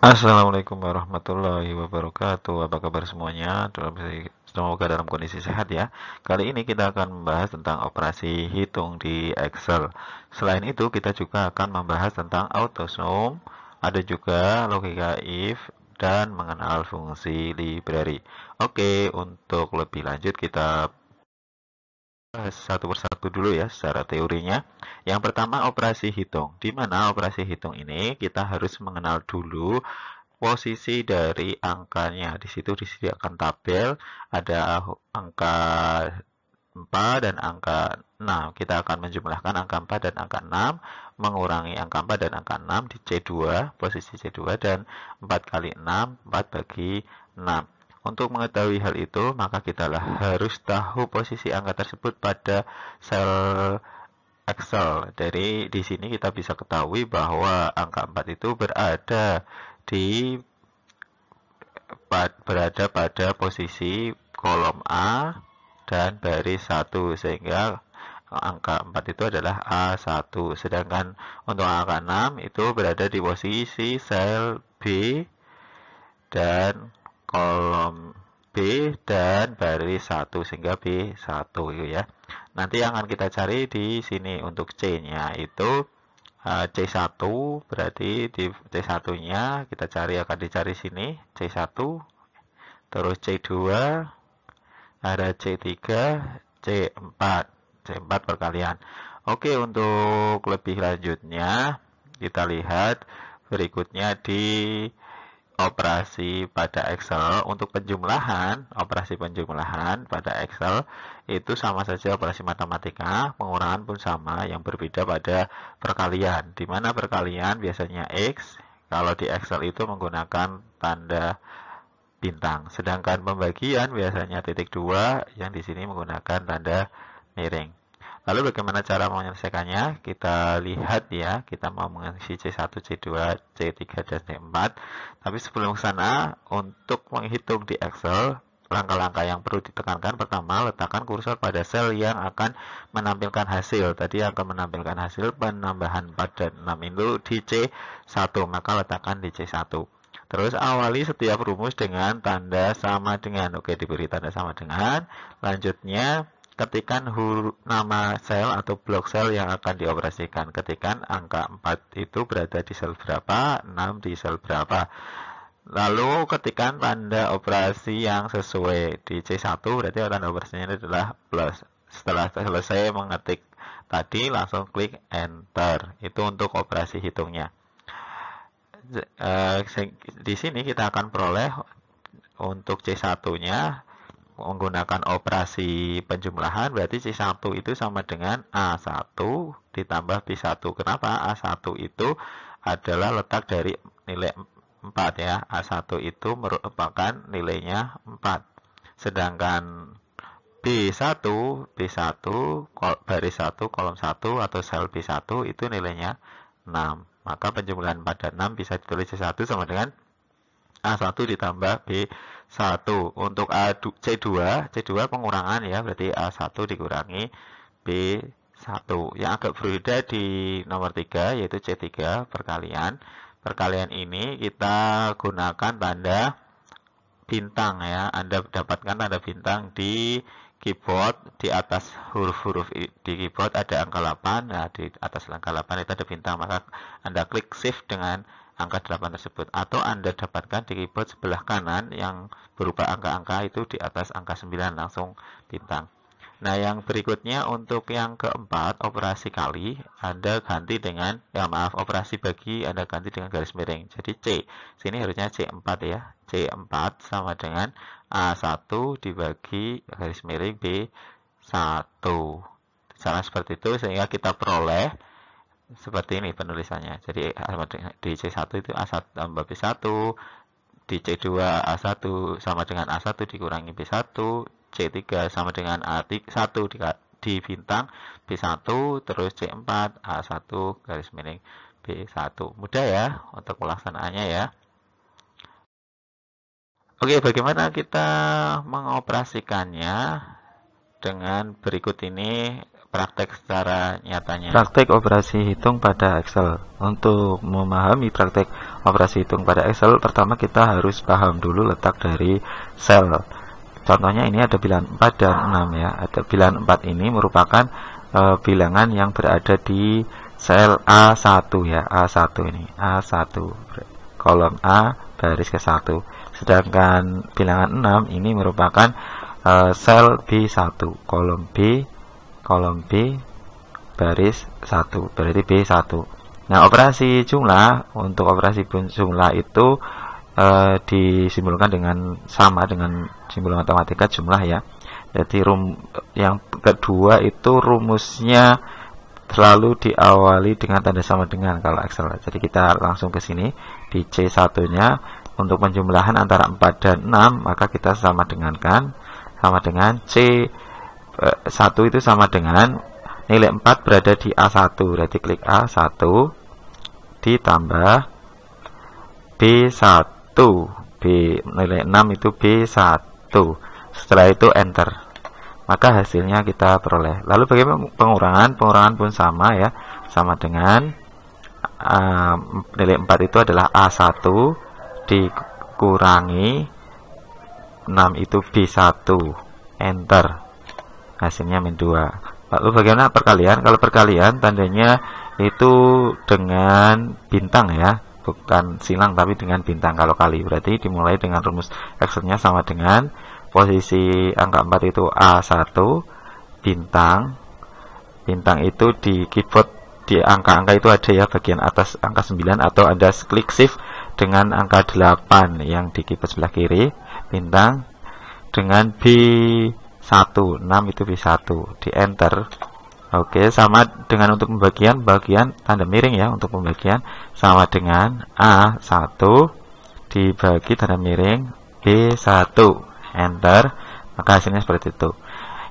Assalamualaikum warahmatullahi wabarakatuh. Apa kabar semuanya? Semoga dalam kondisi sehat ya. Kali ini kita akan membahas tentang operasi hitung di Excel. Selain itu, kita juga akan membahas tentang autosum, ada juga logika if dan mengenal fungsi library. Oke, untuk lebih lanjut kita Nah, satu persatu dulu ya secara teorinya. Yang pertama operasi hitung. Di mana operasi hitung ini kita harus mengenal dulu posisi dari angkanya. Di situ disediakan tabel ada angka 4 dan angka 6. Kita akan menjumlahkan angka 4 dan angka 6, mengurangi angka 4 dan angka 6 di C2, posisi C2 dan 4 kali 6, 4 bagi 6. Untuk mengetahui hal itu, maka kita lah harus tahu posisi angka tersebut pada sel Excel. Dari di sini kita bisa ketahui bahwa angka 4 itu berada di berada pada posisi kolom A dan baris 1 sehingga angka 4 itu adalah A1 sedangkan untuk angka 6 itu berada di posisi sel B dan kolom B dan baris 1 sehingga B1 itu ya. Nanti yang akan kita cari di sini untuk C-nya itu eh, C1 berarti di C1-nya kita cari akan dicari sini C1 terus C2 ada C3 C4 C4 perkalian. Oke, untuk lebih lanjutnya kita lihat berikutnya di operasi pada Excel untuk penjumlahan, operasi penjumlahan pada Excel itu sama saja operasi matematika, pengurangan pun sama yang berbeda pada perkalian. Di mana perkalian biasanya X, kalau di Excel itu menggunakan tanda bintang. Sedangkan pembagian biasanya titik dua yang di sini menggunakan tanda miring. Lalu bagaimana cara menyelesaikannya? Kita lihat ya, kita mau mengisi C1, C2, C3, dan C4. Tapi sebelum sana, untuk menghitung di Excel, langkah-langkah yang perlu ditekankan pertama letakkan kursor pada sel yang akan menampilkan hasil tadi akan menampilkan hasil penambahan 4 dan 6 itu di C1 maka letakkan di C1 terus awali setiap rumus dengan tanda sama dengan oke diberi tanda sama dengan lanjutnya ketikan huruf nama sel atau blok sel yang akan dioperasikan. Ketikan angka 4 itu berada di sel berapa, 6 di sel berapa. Lalu ketikan tanda operasi yang sesuai di C1 berarti tanda operasinya adalah plus. Setelah selesai mengetik tadi langsung klik enter. Itu untuk operasi hitungnya. Eh, di sini kita akan peroleh untuk C1-nya menggunakan operasi penjumlahan berarti C1 itu sama dengan A1 ditambah B1. Kenapa? A1 itu adalah letak dari nilai 4 ya. A1 itu merupakan nilainya 4. Sedangkan B1, B1 baris 1 kolom 1 atau sel B1 itu nilainya 6. Maka penjumlahan pada 6 bisa ditulis C1 sama dengan A1 ditambah B1. Untuk A 2 C2, C2 pengurangan ya, berarti A1 dikurangi B1. Yang agak berbeda di nomor 3 yaitu C3 perkalian. Perkalian ini kita gunakan tanda bintang ya. Anda dapatkan tanda bintang di keyboard di atas huruf-huruf di keyboard ada angka 8 nah di atas angka 8 itu ada bintang maka anda klik shift dengan angka 8 tersebut atau Anda dapatkan di keyboard sebelah kanan yang berupa angka-angka itu di atas angka 9 langsung bintang nah yang berikutnya untuk yang keempat operasi kali Anda ganti dengan ya maaf operasi bagi Anda ganti dengan garis miring jadi C sini harusnya C4 ya C4 sama dengan A1 dibagi garis miring B1 salah seperti itu sehingga kita peroleh seperti ini penulisannya. Jadi di C1 itu A1 tambah B1, di C2 A1 sama dengan A1 dikurangi B1, C3 sama dengan A1 di, di bintang B1, terus C4 A1 garis miring B1. Mudah ya untuk pelaksanaannya ya. Oke, bagaimana kita mengoperasikannya? Dengan berikut ini praktek secara nyatanya. Praktek operasi hitung pada Excel. Untuk memahami praktek operasi hitung pada Excel, pertama kita harus paham dulu letak dari sel. Contohnya ini ada bilangan 4 dan 6 ya. Ada bilangan 4 ini merupakan e, bilangan yang berada di sel A1 ya, A1 ini, A1. Kolom A baris ke 1. Sedangkan bilangan 6 ini merupakan e, sel B1, kolom B kolom B baris 1 berarti B1 nah operasi jumlah untuk operasi jumlah itu e, eh, disimbolkan dengan sama dengan simbol matematika jumlah ya jadi rum yang kedua itu rumusnya selalu diawali dengan tanda sama dengan kalau Excel jadi kita langsung ke sini di C1 nya untuk penjumlahan antara 4 dan 6 maka kita sama dengan kan sama dengan C 1 eh, itu sama dengan nilai 4 berada di A1 berarti klik A1 ditambah B1 B nilai 6 itu B1 setelah itu enter maka hasilnya kita peroleh lalu bagaimana pengurangan pengurangan pun sama ya sama dengan uh, nilai 4 itu adalah A1 dikurangi 6 itu B1 enter hasilnya min 2 lalu bagaimana perkalian kalau perkalian tandanya itu dengan bintang ya bukan silang tapi dengan bintang kalau kali berarti dimulai dengan rumus x nya sama dengan posisi angka 4 itu A1 bintang bintang itu di keyboard di angka-angka itu ada ya bagian atas angka 9 atau ada klik shift dengan angka 8 yang di keyboard sebelah kiri bintang dengan B 1 6 itu B1 di enter oke sama dengan untuk pembagian bagian tanda miring ya untuk pembagian sama dengan A1 dibagi tanda miring B1 enter maka hasilnya seperti itu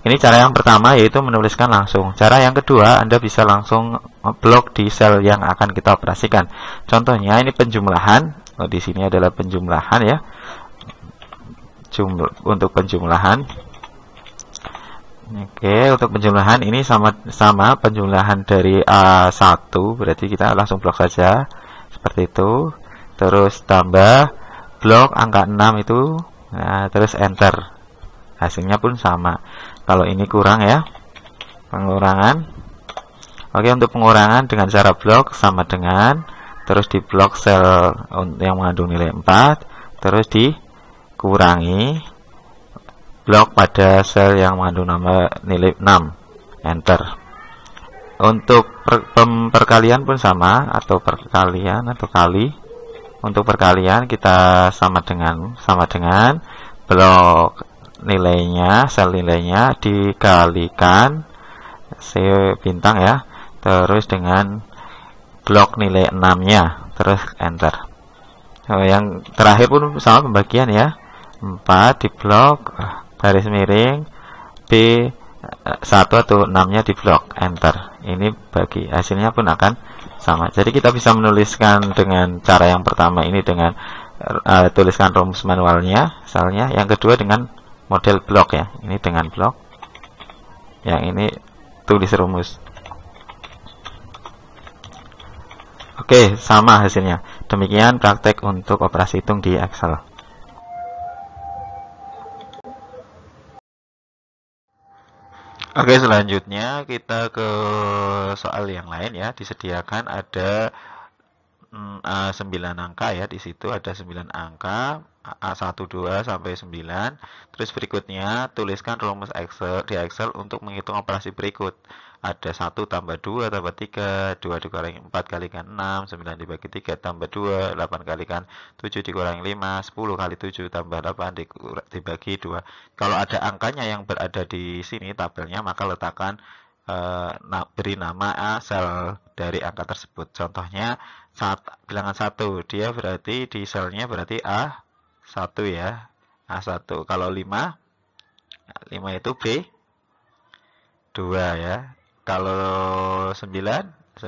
ini cara yang pertama yaitu menuliskan langsung. Cara yang kedua, Anda bisa langsung blok di sel yang akan kita operasikan. Contohnya ini penjumlahan. Oh, di sini adalah penjumlahan ya. Jumlah, untuk penjumlahan Oke, untuk penjumlahan ini sama sama penjumlahan dari A1 berarti kita langsung blok saja seperti itu. Terus tambah blok angka 6 itu nah, terus enter. Hasilnya pun sama. Kalau ini kurang ya. Pengurangan. Oke, untuk pengurangan dengan cara blok sama dengan terus di blok sel yang mengandung nilai 4 terus dikurangi blok pada sel yang mengandung nama nilai 6 enter untuk per, pem, perkalian pun sama atau perkalian atau kali untuk perkalian kita sama dengan sama dengan blok nilainya sel nilainya dikalikan si bintang ya terus dengan blok nilai 6 nya terus enter oh, yang terakhir pun sama pembagian ya 4 di blok garis miring B1 atau 6 nya di blok enter ini bagi hasilnya pun akan sama jadi kita bisa menuliskan dengan cara yang pertama ini dengan uh, tuliskan rumus manualnya misalnya yang kedua dengan model blok ya ini dengan blok yang ini tulis rumus oke sama hasilnya demikian praktek untuk operasi hitung di Excel Oke, selanjutnya kita ke soal yang lain ya. Disediakan ada mm, 9 angka ya. Di situ ada 9 angka A1 2 sampai 9. Terus berikutnya tuliskan rumus Excel di Excel untuk menghitung operasi berikut ada 1 tambah 2 tambah 3 2 dikurangi 4 kalikan 6 9 dibagi 3 tambah 2 8 kalikan 7 dikurangi 5 10 kali 7 tambah 8 dibagi 2 kalau ada angkanya yang berada di sini tabelnya maka letakkan eh, beri nama sel dari angka tersebut contohnya saat bilangan 1 dia berarti di selnya berarti A1 ya A1 kalau 5 5 itu B 2 ya kalau 9, 9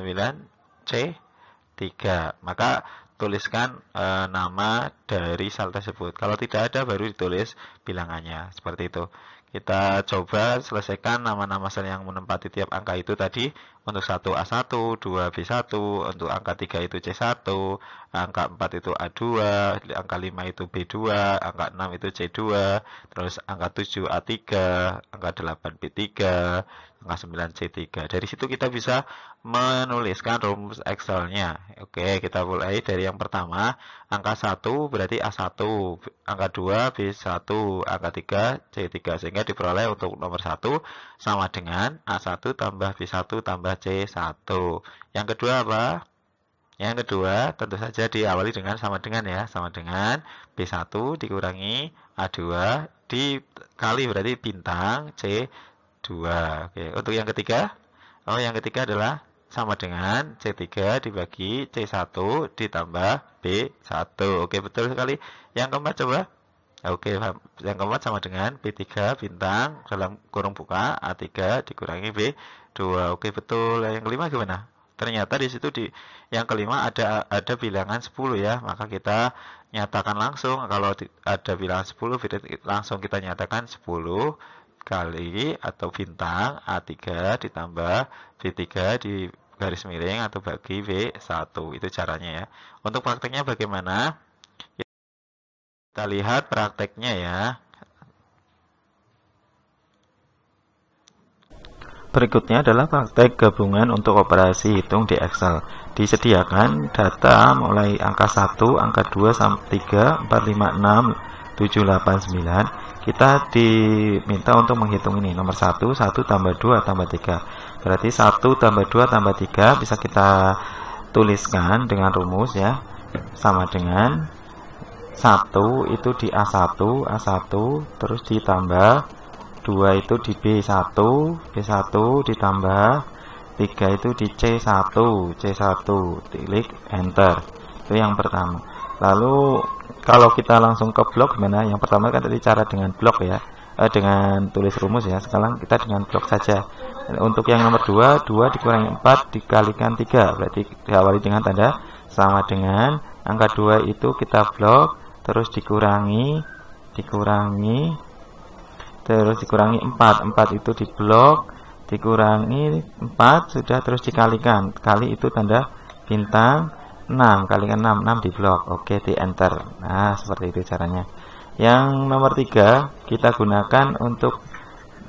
C 3. Maka tuliskan e, nama dari sel tersebut. Kalau tidak ada baru ditulis bilangannya. Seperti itu. Kita coba selesaikan nama-nama sel yang menempati tiap angka itu tadi. Untuk 1 A1, 2 B1, untuk angka 3 itu C1, angka 4 itu A2, angka 5 itu B2, angka 6 itu C2, terus angka 7 A3, angka 8 B3, 9C3. Dari situ kita bisa menuliskan rumus Excelnya. Oke, kita mulai dari yang pertama, angka 1 berarti A1, angka 2 B1, angka 3 C3 sehingga diperoleh untuk nomor 1 sama dengan A1 tambah B1 tambah C1. Yang kedua apa? Yang kedua, tentu saja diawali dengan sama dengan ya, sama dengan B1 dikurangi A2 dikali berarti bintang C1 2. Oke, untuk yang ketiga? Oh, yang ketiga adalah sama dengan C3 dibagi C1 ditambah B1. Oke, betul sekali. Yang keempat coba. Oke, yang keempat sama dengan B3 bintang dalam kurung buka A3 dikurangi B2. Oke, betul. Yang kelima gimana? Ternyata di situ di yang kelima ada ada bilangan 10 ya, maka kita nyatakan langsung kalau ada bilangan 10 langsung kita nyatakan 10 kali atau bintang A3 ditambah V3 di garis miring atau bagi V1 itu caranya ya untuk prakteknya bagaimana kita lihat prakteknya ya Berikutnya adalah praktek gabungan untuk operasi hitung di Excel. Disediakan data mulai angka 1, angka 2, sampai 3, 4, 5, 6, 789 kita diminta untuk menghitung ini nomor 1 1 tambah 2 tambah 3 berarti 1 tambah 2 tambah 3 bisa kita tuliskan dengan rumus ya sama dengan 1 itu di A1 A1 terus ditambah 2 itu di B1 B1 ditambah 3 itu di C1 C1 klik enter itu yang pertama lalu kalau kita langsung ke blok gimana? Yang pertama kan tadi cara dengan blok ya, eh, dengan tulis rumus ya. Sekarang kita dengan blok saja. Untuk yang nomor 2, 2 dikurangi 4 dikalikan 3. Berarti diawali dengan tanda sama dengan angka 2 itu kita blok terus dikurangi dikurangi terus dikurangi 4. 4 itu diblok dikurangi 4 sudah terus dikalikan. Kali itu tanda bintang 6 kali 6 6 di blok oke di enter nah seperti itu caranya yang nomor 3 kita gunakan untuk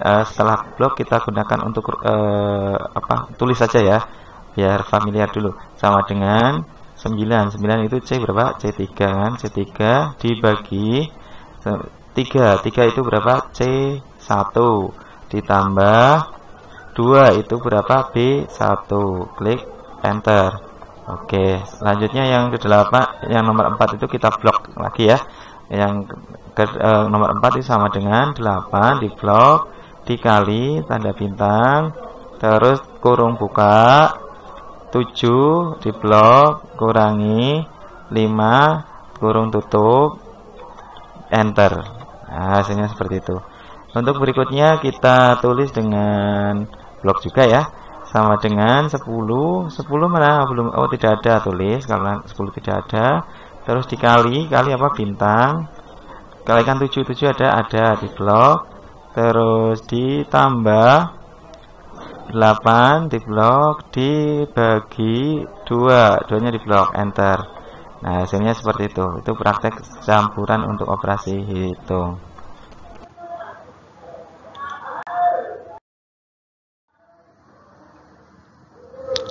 uh, setelah blok kita gunakan untuk uh, apa tulis saja ya biar familiar dulu sama dengan 9 9 itu C berapa C3 kan C3 dibagi 3 3 itu berapa C1 ditambah 2 itu berapa B1 klik enter Oke, selanjutnya yang ke-8 yang nomor 4 itu kita blok lagi ya. Yang ke, e, nomor 4 itu sama dengan 8 di blok dikali tanda bintang terus kurung buka 7 di blok kurangi 5 kurung tutup enter. Nah, hasilnya seperti itu. Untuk berikutnya kita tulis dengan blok juga ya sama dengan 10 10 mana oh, belum oh tidak ada tulis karena 10 tidak ada terus dikali kali apa bintang kalikan 7 7 ada ada di blok terus ditambah 8 di blok dibagi 2 2 nya di blok enter nah hasilnya seperti itu itu praktek campuran untuk operasi hitung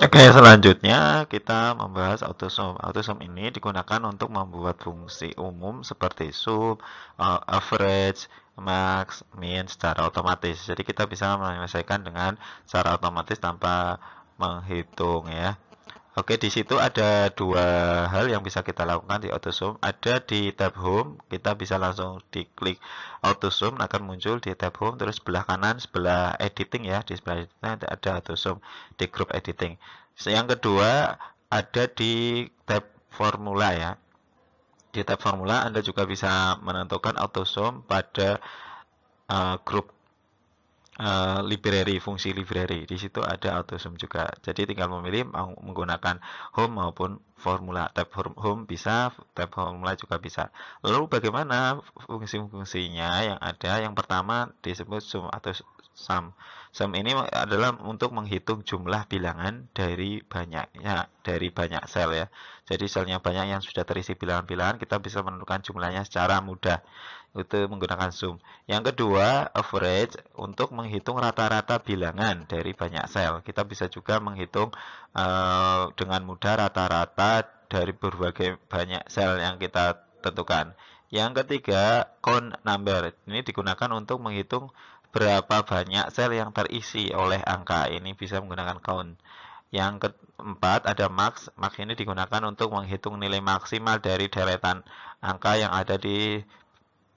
Oke, okay, selanjutnya kita membahas autosum. Autosum ini digunakan untuk membuat fungsi umum seperti sum, uh, average, max, min secara otomatis. Jadi kita bisa menyelesaikan dengan secara otomatis tanpa menghitung ya. Oke, di situ ada dua hal yang bisa kita lakukan di AutoSum. Ada di tab Home, kita bisa langsung diklik AutoSum akan muncul di tab Home terus sebelah kanan sebelah editing ya, di sebelah editing ada, ada AutoSum di grup editing. Yang kedua ada di tab formula ya. Di tab formula Anda juga bisa menentukan AutoSum pada uh, grup Eh, library fungsi library di situ ada AutoSum juga jadi tinggal memilih menggunakan home maupun formula tab home bisa tab formula juga bisa lalu bagaimana fungsi-fungsinya yang ada yang pertama disebut sum atau sum sum ini adalah untuk menghitung jumlah bilangan dari banyaknya dari banyak sel ya jadi selnya banyak yang sudah terisi bilangan-bilangan kita bisa menentukan jumlahnya secara mudah itu menggunakan sum. Yang kedua, average untuk menghitung rata-rata bilangan dari banyak sel. Kita bisa juga menghitung uh, dengan mudah rata-rata dari berbagai banyak sel yang kita tentukan. Yang ketiga, count number. Ini digunakan untuk menghitung berapa banyak sel yang terisi oleh angka. Ini bisa menggunakan count. Yang keempat ada max. Max ini digunakan untuk menghitung nilai maksimal dari deretan angka yang ada di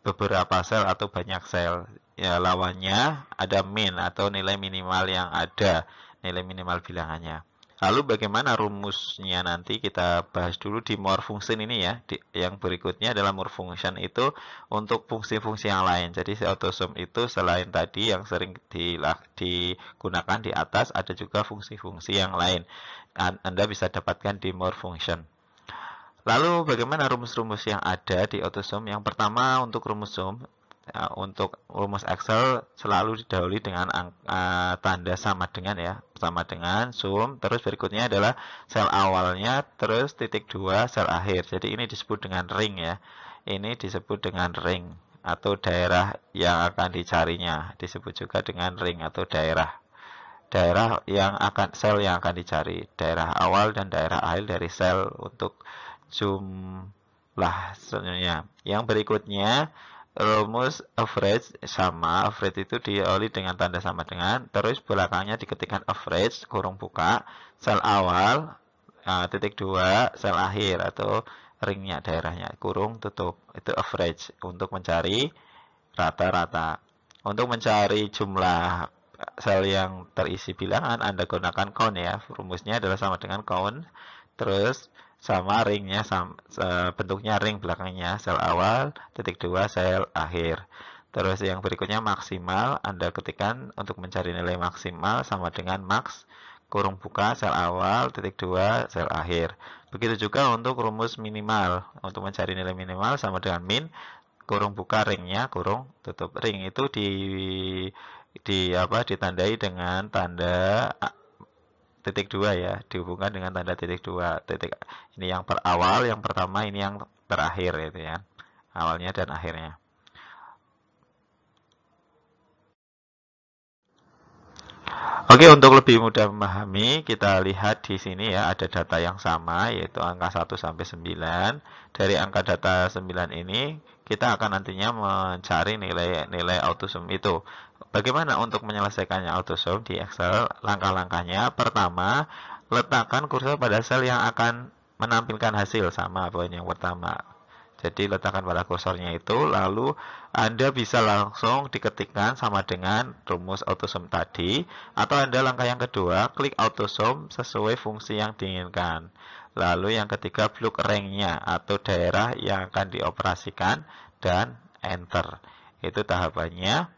beberapa sel atau banyak sel. Ya, lawannya ada min atau nilai minimal yang ada, nilai minimal bilangannya. Lalu bagaimana rumusnya nanti kita bahas dulu di more function ini ya. Di, yang berikutnya adalah more function itu untuk fungsi-fungsi yang lain. Jadi autosum itu selain tadi yang sering digunakan di atas ada juga fungsi-fungsi yang lain. Anda bisa dapatkan di more function. Lalu bagaimana rumus-rumus yang ada di autosum? Yang pertama untuk rumus sum, ya, untuk rumus Excel selalu didahului dengan uh, tanda sama dengan ya, sama dengan sum, terus berikutnya adalah sel awalnya, terus titik dua sel akhir. Jadi ini disebut dengan ring ya. Ini disebut dengan ring atau daerah yang akan dicarinya, disebut juga dengan ring atau daerah daerah yang akan sel yang akan dicari, daerah awal dan daerah akhir dari sel untuk jumlah selanjutnya. Yang berikutnya rumus average sama average itu dioli dengan tanda sama dengan terus belakangnya diketikkan average kurung buka sel awal ah, titik dua sel akhir atau ringnya daerahnya kurung tutup itu average untuk mencari rata-rata untuk mencari jumlah sel yang terisi bilangan Anda gunakan count ya rumusnya adalah sama dengan count terus sama ringnya sama, bentuknya ring belakangnya sel awal titik dua sel akhir terus yang berikutnya maksimal Anda ketikkan untuk mencari nilai maksimal sama dengan max kurung buka sel awal titik dua sel akhir begitu juga untuk rumus minimal untuk mencari nilai minimal sama dengan min kurung buka ringnya kurung tutup ring itu di di apa ditandai dengan tanda titik dua ya dihubungkan dengan tanda titik dua titik ini yang per awal yang pertama ini yang terakhir itu ya awalnya dan akhirnya Oke untuk lebih mudah memahami kita lihat di sini ya ada data yang sama yaitu angka 1 sampai 9 dari angka data 9 ini kita akan nantinya mencari nilai-nilai autosum itu Bagaimana untuk menyelesaikannya AutoSum di Excel? Langkah-langkahnya, pertama, letakkan kursor pada sel yang akan menampilkan hasil sama poin yang pertama. Jadi letakkan pada kursornya itu, lalu Anda bisa langsung diketikkan sama dengan rumus AutoSum tadi, atau Anda langkah yang kedua, klik AutoSum sesuai fungsi yang diinginkan. Lalu yang ketiga, blok rank-nya atau daerah yang akan dioperasikan, dan Enter. Itu tahapannya.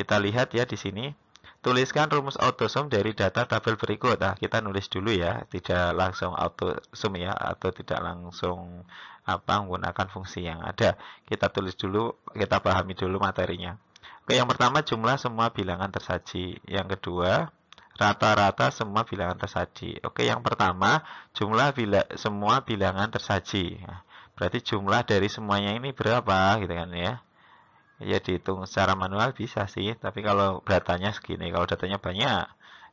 Kita lihat ya di sini. Tuliskan rumus autosum dari data tabel berikut. Nah, kita nulis dulu ya, tidak langsung autosum ya atau tidak langsung apa menggunakan fungsi yang ada. Kita tulis dulu, kita pahami dulu materinya. Oke, yang pertama jumlah semua bilangan tersaji. Yang kedua, rata-rata semua bilangan tersaji. Oke, yang pertama jumlah bila semua bilangan tersaji. Nah, berarti jumlah dari semuanya ini berapa gitu kan ya? ya dihitung secara manual bisa sih tapi kalau datanya segini kalau datanya banyak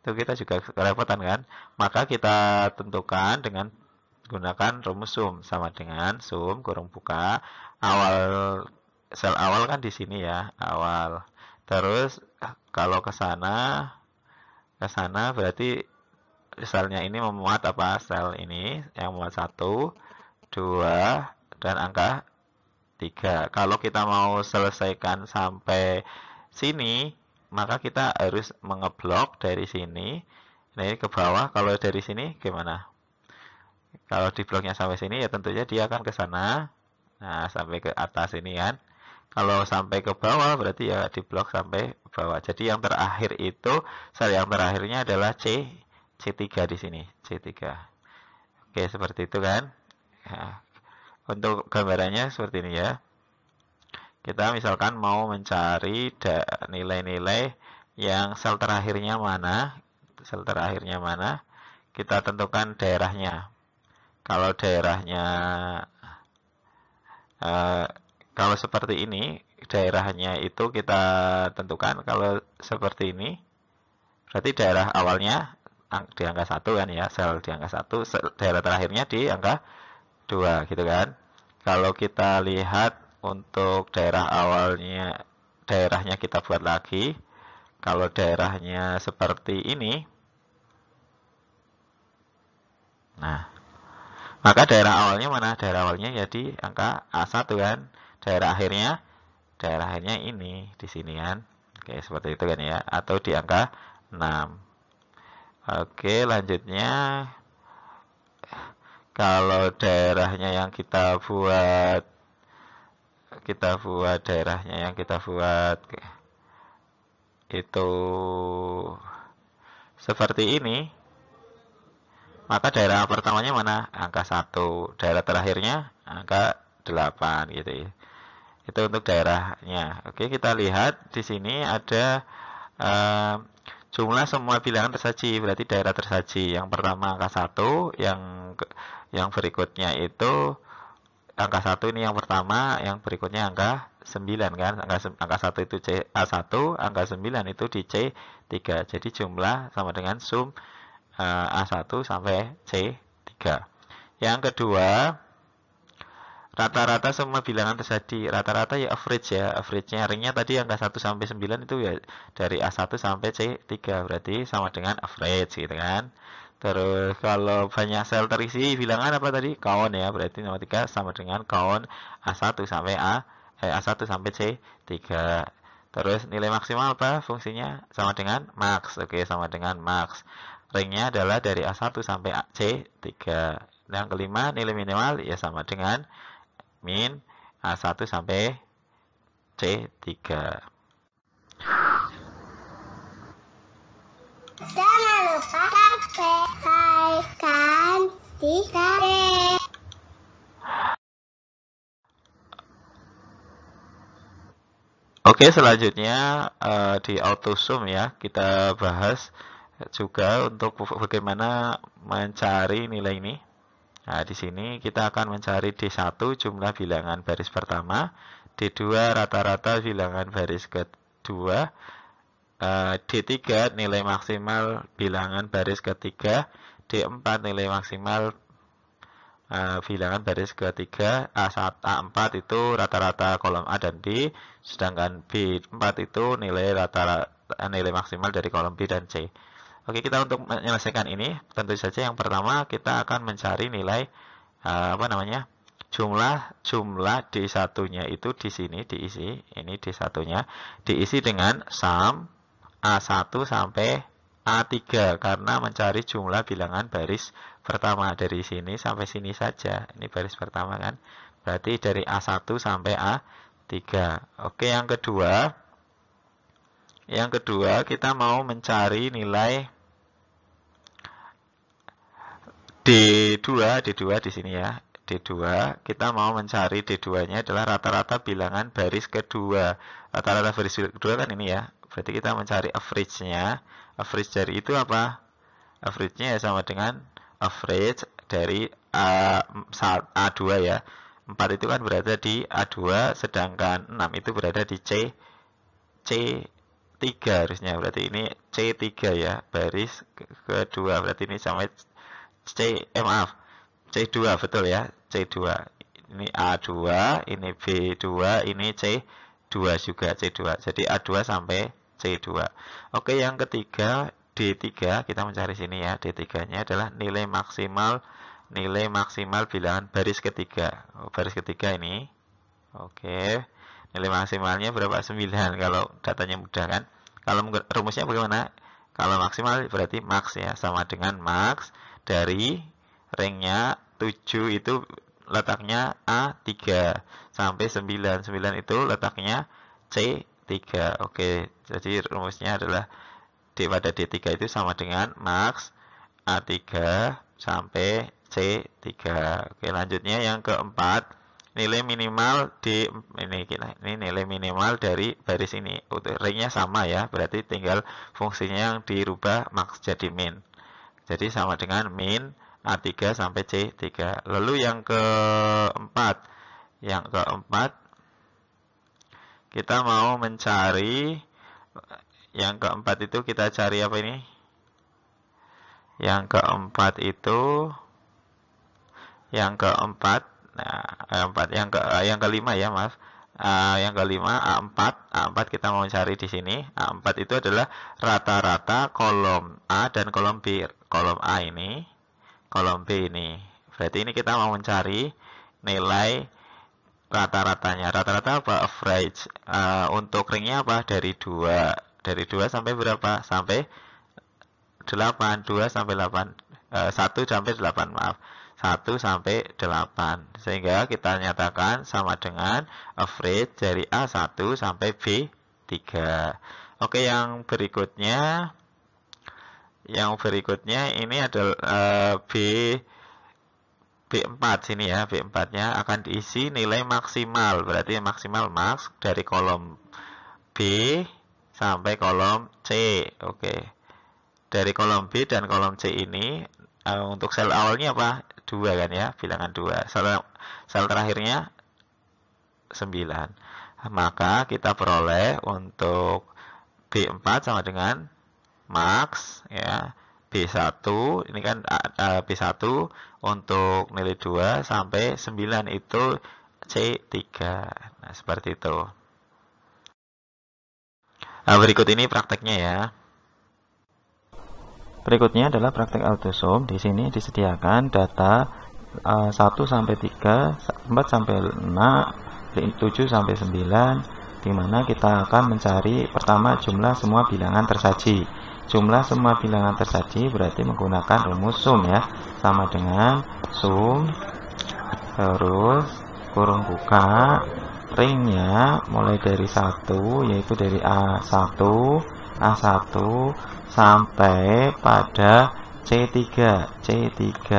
itu kita juga kerepotan kan maka kita tentukan dengan gunakan rumus sum sama dengan sum kurung buka awal sel awal kan di sini ya awal terus kalau ke sana ke sana berarti selnya ini memuat apa sel ini yang memuat satu dua dan angka 3. Kalau kita mau selesaikan sampai sini, maka kita harus mengeblok dari sini. Nah, ini ke bawah. Kalau dari sini gimana? Kalau di bloknya sampai sini ya tentunya dia akan ke sana. Nah, sampai ke atas ini kan. Kalau sampai ke bawah berarti ya di blok sampai bawah. Jadi yang terakhir itu, saya yang terakhirnya adalah C C3 di sini, C3. Oke, seperti itu kan? Ya, untuk gambarannya seperti ini ya. Kita misalkan mau mencari nilai-nilai yang sel terakhirnya mana, sel terakhirnya mana, kita tentukan daerahnya. Kalau daerahnya uh, kalau seperti ini daerahnya itu kita tentukan kalau seperti ini berarti daerah awalnya di angka satu kan ya sel di angka sel, daerah terakhirnya di angka 2 gitu kan. Kalau kita lihat untuk daerah awalnya daerahnya kita buat lagi. Kalau daerahnya seperti ini. Nah, maka daerah awalnya mana? Daerah awalnya jadi ya angka A1 kan. Daerah akhirnya daerah akhirnya ini di sini kan. Oke, seperti itu kan ya atau di angka 6. Oke, lanjutnya kalau daerahnya yang kita buat kita buat daerahnya yang kita buat itu seperti ini maka daerah pertamanya mana angka satu. daerah terakhirnya angka 8 gitu ya itu untuk daerahnya oke kita lihat di sini ada eh, jumlah semua bilangan tersaji berarti daerah tersaji yang pertama angka 1 yang yang berikutnya itu angka 1 ini yang pertama yang berikutnya angka 9 kan angka, angka 1 itu C1 angka 9 itu di C3 jadi jumlah sama dengan sum uh, eh, A1 sampai C3 yang kedua rata-rata semua bilangan terjadi rata-rata ya average ya average-nya ringnya tadi angka 1 sampai 9 itu ya dari A1 sampai C3 berarti sama dengan average gitu kan terus kalau banyak sel terisi bilangan apa tadi kawan ya berarti nomor 3 sama dengan kawan A1 sampai A eh, A1 sampai C3 terus nilai maksimal apa fungsinya sama dengan max oke sama dengan max ringnya adalah dari A1 sampai C3 nah, yang kelima nilai minimal ya sama dengan min A1 sampai C3. Jangan lupa sampaikan di kare. Oke, selanjutnya uh, di AutoSum ya, kita bahas juga untuk bagaimana mencari nilai ini. Nah, di sini kita akan mencari D1 jumlah bilangan baris pertama, D2 rata-rata bilangan baris kedua, eh, D3 nilai maksimal bilangan baris ketiga, D4 nilai maksimal eh, bilangan baris ketiga, A1, A4 itu rata-rata kolom A dan B, sedangkan B4 itu nilai rata-rata eh, nilai maksimal dari kolom B dan C. Oke, kita untuk menyelesaikan ini, tentu saja yang pertama kita akan mencari nilai eh, apa namanya? jumlah jumlah d 1 itu di sini diisi, ini di satunya diisi dengan sum A1 sampai A3 karena mencari jumlah bilangan baris pertama dari sini sampai sini saja. Ini baris pertama kan. Berarti dari A1 sampai A3. Oke, yang kedua yang kedua kita mau mencari nilai D2, D2 di sini ya. D2, kita mau mencari D2-nya adalah rata-rata bilangan baris kedua. Rata-rata baris kedua kan ini ya. Berarti kita mencari average-nya. Average dari itu apa? Average-nya ya sama dengan average dari A, A2 ya. 4 itu kan berada di A2 sedangkan 6 itu berada di C C3 harusnya berarti ini C3 ya baris kedua berarti ini sama C eh, maaf C2 betul ya C2 ini A2 ini B2 ini C2 juga C2 jadi A2 sampai C2 oke yang ketiga D3 kita mencari sini ya D3 nya adalah nilai maksimal nilai maksimal bilangan baris ketiga oh, baris ketiga ini oke nilai maksimalnya berapa 9 kalau datanya mudah kan kalau rumusnya bagaimana kalau maksimal berarti max ya sama dengan max dari ringnya 7 itu letaknya A3 sampai 9. 9 itu letaknya C3. Oke, jadi rumusnya adalah D pada D3 itu sama dengan max A3 sampai C3. Oke, lanjutnya yang keempat, nilai minimal di ini ini nilai minimal dari baris ini. ringnya sama ya, berarti tinggal fungsinya yang dirubah max jadi min. Jadi sama dengan min A3 sampai C3. Lalu yang keempat, yang keempat kita mau mencari yang keempat itu kita cari apa ini? Yang keempat itu yang keempat nah keempat yang ke eh, yang kelima ya maaf uh, yang kelima A4 A4 kita mau cari di sini A4 itu adalah rata-rata kolom A dan kolom B kolom A ini, kolom B ini. Berarti ini kita mau mencari nilai rata-ratanya. Rata-rata apa? Average. Uh, untuk ringnya apa? Dari 2. Dari 2 sampai berapa? Sampai 8. 2 sampai 8. Uh, 1 sampai 8, maaf. 1 sampai 8. Sehingga kita nyatakan sama dengan average dari A1 sampai B3. Oke, yang berikutnya yang berikutnya ini adalah uh, B B4 sini ya B4 nya akan diisi nilai maksimal berarti maksimal max dari kolom B sampai kolom C oke okay. dari kolom B dan kolom C ini uh, untuk sel awalnya apa dua kan ya bilangan dua sel, sel terakhirnya 9 maka kita peroleh untuk B4 sama dengan max ya B1 ini kan eh, eh, B1 untuk nilai 2 sampai 9 itu C3 nah seperti itu nah, berikut ini prakteknya ya berikutnya adalah praktek autosum di sini disediakan data uh, eh, 1 sampai 3 4 sampai 6 7 sampai 9 dimana kita akan mencari pertama jumlah semua bilangan tersaji jumlah semua bilangan tersaji berarti menggunakan rumus sum ya sama dengan sum terus kurung buka ringnya mulai dari satu yaitu dari A1 A1 sampai pada C3 C3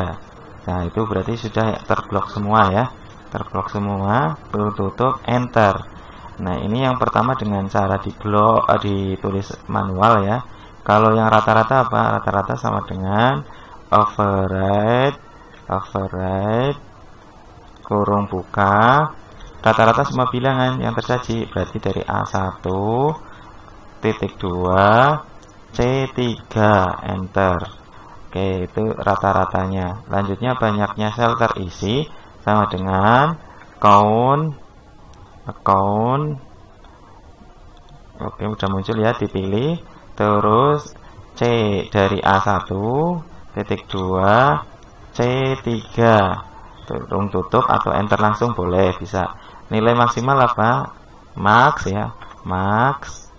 nah itu berarti sudah terblok semua ya terblok semua perlu tutup enter nah ini yang pertama dengan cara diblok eh, ditulis manual ya kalau yang rata-rata apa? Rata-rata sama dengan override, override, kurung buka, rata-rata semua bilangan yang tersaji. Berarti dari A1, titik 2, C3, enter. Oke, itu rata-ratanya. Lanjutnya banyaknya sel terisi sama dengan count, account, Oke, udah muncul ya, dipilih Terus C dari A1 titik 2 C3 Turun tutup atau enter langsung boleh bisa Nilai maksimal apa? Max ya Max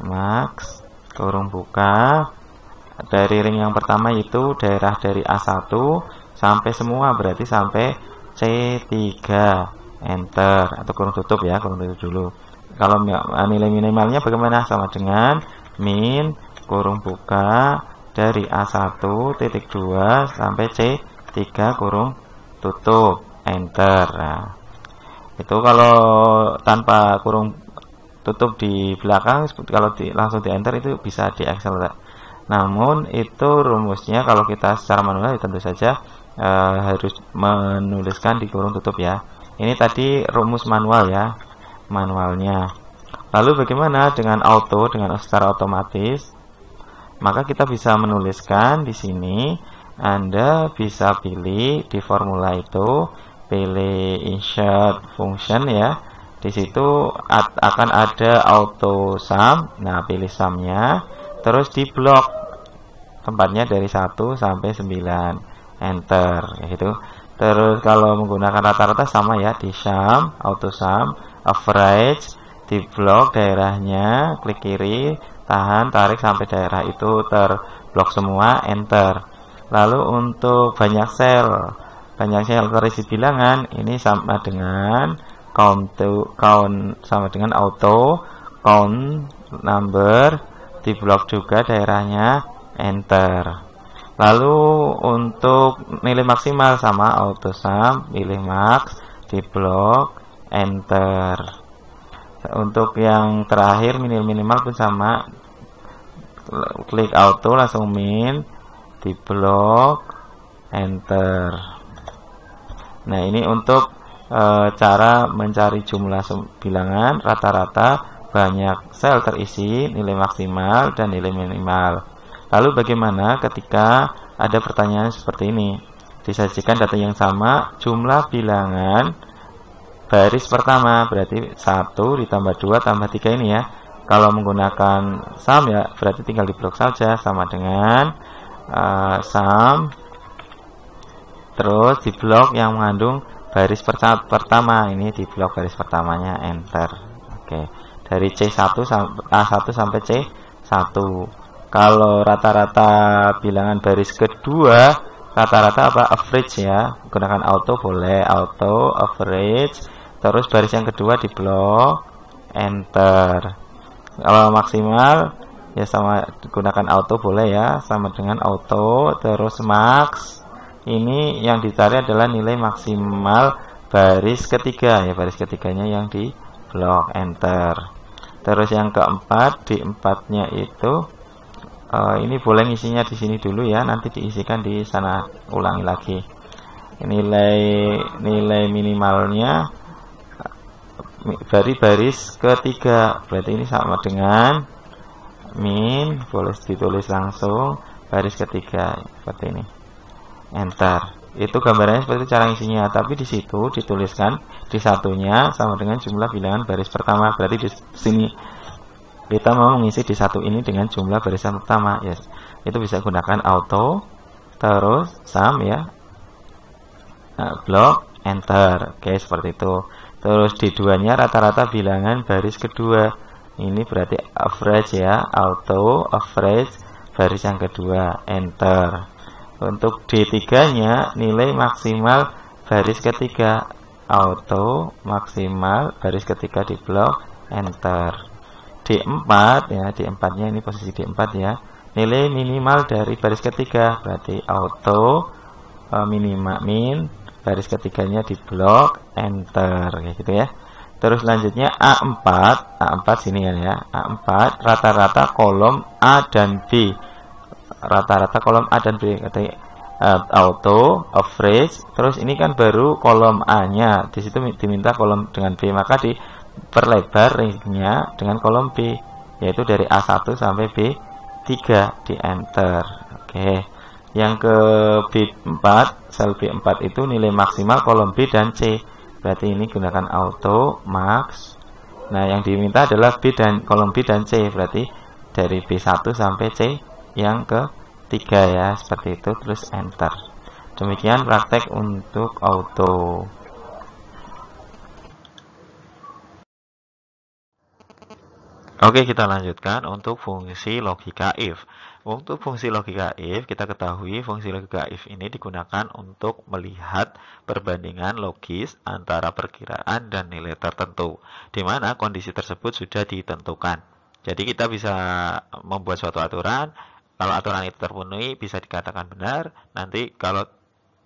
Max Kurung buka Dari ring yang pertama itu daerah dari A1 Sampai semua berarti sampai C3 Enter Atau kurung tutup ya kurung tutup dulu Kalau nilai minimalnya bagaimana? Sama dengan admin kurung buka dari A1 titik 2 sampai C3 kurung tutup enter nah, itu kalau tanpa kurung tutup di belakang kalau di, langsung di enter itu bisa di Excel namun itu rumusnya kalau kita secara manual ya tentu saja e, harus menuliskan di kurung tutup ya ini tadi rumus manual ya manualnya Lalu bagaimana dengan auto dengan secara otomatis? Maka kita bisa menuliskan di sini Anda bisa pilih di formula itu pilih insert function ya. Di situ akan ada auto sum. Nah, pilih sumnya terus di blok tempatnya dari 1 sampai 9. Enter gitu. Terus kalau menggunakan rata-rata sama ya di sum, auto sum, average di blok daerahnya klik kiri tahan tarik sampai daerah itu terblok semua enter lalu untuk banyak sel banyak sel terisi bilangan ini sama dengan count to count sama dengan auto count number di blok juga daerahnya enter lalu untuk nilai maksimal sama auto sum pilih max di blok enter untuk yang terakhir minimal minimal pun sama klik auto langsung min di blok enter nah ini untuk e, cara mencari jumlah bilangan rata-rata banyak sel terisi nilai maksimal dan nilai minimal lalu bagaimana ketika ada pertanyaan seperti ini disajikan data yang sama jumlah bilangan baris pertama berarti satu ditambah dua tambah tiga ini ya kalau menggunakan sum ya berarti tinggal di blok saja sama dengan uh, eh, sum terus di blok yang mengandung baris pertama ini di blok baris pertamanya enter oke dari C1 A1 sampai C1 kalau rata-rata bilangan baris kedua rata-rata apa average ya gunakan auto boleh auto average terus baris yang kedua di blok enter kalau maksimal ya sama gunakan auto boleh ya sama dengan auto terus max ini yang dicari adalah nilai maksimal baris ketiga ya baris ketiganya yang di blok enter terus yang keempat di empatnya itu uh, ini boleh ngisinya di sini dulu ya nanti diisikan di sana ulangi lagi nilai nilai minimalnya dari baris ketiga berarti ini sama dengan min boleh ditulis langsung baris ketiga seperti ini enter itu gambarnya seperti cara isinya tapi di situ dituliskan di satunya sama dengan jumlah bilangan baris pertama berarti di sini kita mau mengisi di satu ini dengan jumlah barisan pertama yes itu bisa gunakan auto terus sum ya nah, blok enter oke seperti itu Terus di 2 nya rata-rata bilangan baris kedua. Ini berarti average ya, auto average baris yang kedua, enter. Untuk D3-nya nilai maksimal baris ketiga, auto maksimal baris ketiga di blok, enter. D4 ya, D4-nya ini posisi D4 ya. Nilai minimal dari baris ketiga berarti auto eh, minima min baris ketiganya di blok enter kayak gitu ya terus selanjutnya A4 A4 sini kan ya A4 ya. rata-rata kolom A dan B rata-rata kolom A dan B katanya uh, eh, auto average terus ini kan baru kolom A nya disitu diminta kolom dengan B maka diperlebar ringnya dengan kolom B yaitu dari A1 sampai B3 di enter oke okay. yang ke B4 sel B4 itu nilai maksimal kolom B dan C. Berarti ini gunakan auto max. Nah, yang diminta adalah B dan kolom B dan C. Berarti dari B1 sampai C yang ke 3 ya, seperti itu terus enter. Demikian praktek untuk auto. Oke, kita lanjutkan untuk fungsi logika if. Untuk fungsi logika if, kita ketahui fungsi logika if ini digunakan untuk melihat perbandingan logis antara perkiraan dan nilai tertentu, di mana kondisi tersebut sudah ditentukan. Jadi kita bisa membuat suatu aturan, kalau aturan itu terpenuhi bisa dikatakan benar, nanti kalau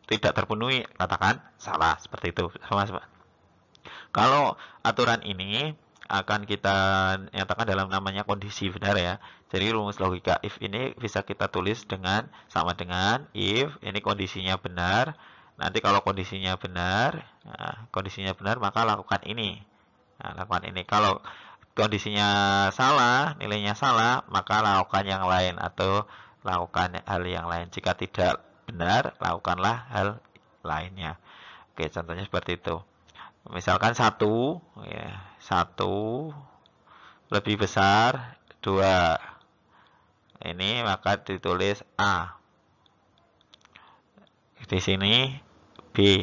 tidak terpenuhi katakan salah, seperti itu. Sama-sama. Kalau aturan ini akan kita nyatakan dalam namanya kondisi benar ya. Jadi rumus logika if ini bisa kita tulis dengan sama dengan if ini kondisinya benar. Nanti kalau kondisinya benar, nah, kondisinya benar maka lakukan ini. Nah, lakukan ini. Kalau kondisinya salah, nilainya salah, maka lakukan yang lain atau lakukan hal yang lain. Jika tidak benar, lakukanlah hal lainnya. Oke, contohnya seperti itu. Misalkan satu, ya, satu lebih besar dua ini maka ditulis A. Di sini B.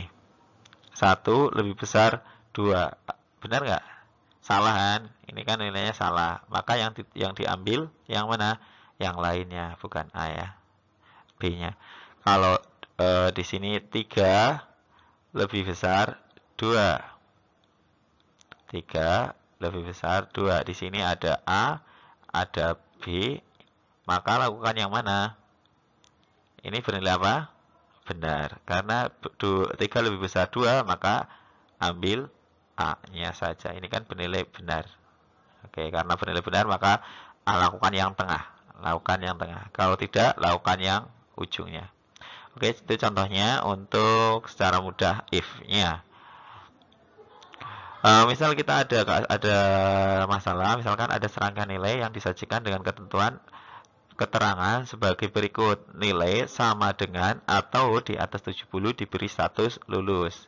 1 lebih besar 2. Benar nggak? Salahan. Ini kan nilainya salah. Maka yang di, yang diambil yang mana? Yang lainnya, bukan A ya. B-nya. Kalau e, di sini 3 lebih besar 2. 3 lebih besar 2. Di sini ada A, ada B, maka lakukan yang mana? Ini bernilai apa? Benar. Karena 3 lebih besar 2, maka ambil A-nya saja. Ini kan bernilai benar. Oke, karena bernilai benar, maka A lakukan yang tengah. Lakukan yang tengah. Kalau tidak, lakukan yang ujungnya. Oke, itu contohnya untuk secara mudah if-nya. Uh, misal kita ada ada masalah, misalkan ada serangkaian nilai yang disajikan dengan ketentuan Keterangan sebagai berikut. Nilai sama dengan atau di atas 70 diberi status lulus.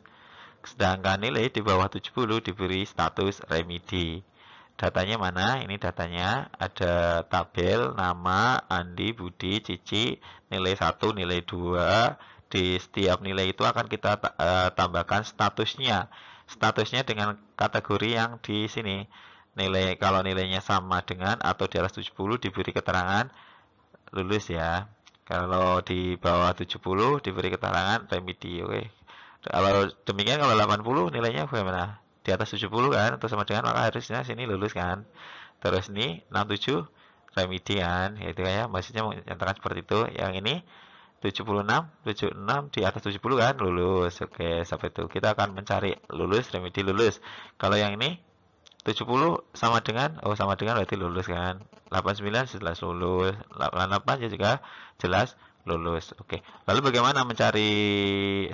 Sedangkan nilai di bawah 70 diberi status remedi. Datanya mana? Ini datanya ada tabel nama Andi Budi Cici nilai 1, nilai 2, di setiap nilai itu akan kita e, tambahkan statusnya. Statusnya dengan kategori yang di sini. Nilai kalau nilainya sama dengan atau di atas 70 diberi keterangan lulus ya kalau di bawah 70 diberi keterangan remedi oke kalau demikian kalau 80 nilainya bagaimana di atas 70 kan atau sama dengan maka harusnya sini lulus kan terus ini 67 remedian ya itu yaitu ya maksudnya menyatakan seperti itu yang ini 76 76 di atas 70 kan lulus oke okay, sampai itu kita akan mencari lulus remedi lulus kalau yang ini 70 sama dengan oh sama dengan berarti lulus kan 89 jelas lulus 88 ya juga jelas lulus oke lalu bagaimana mencari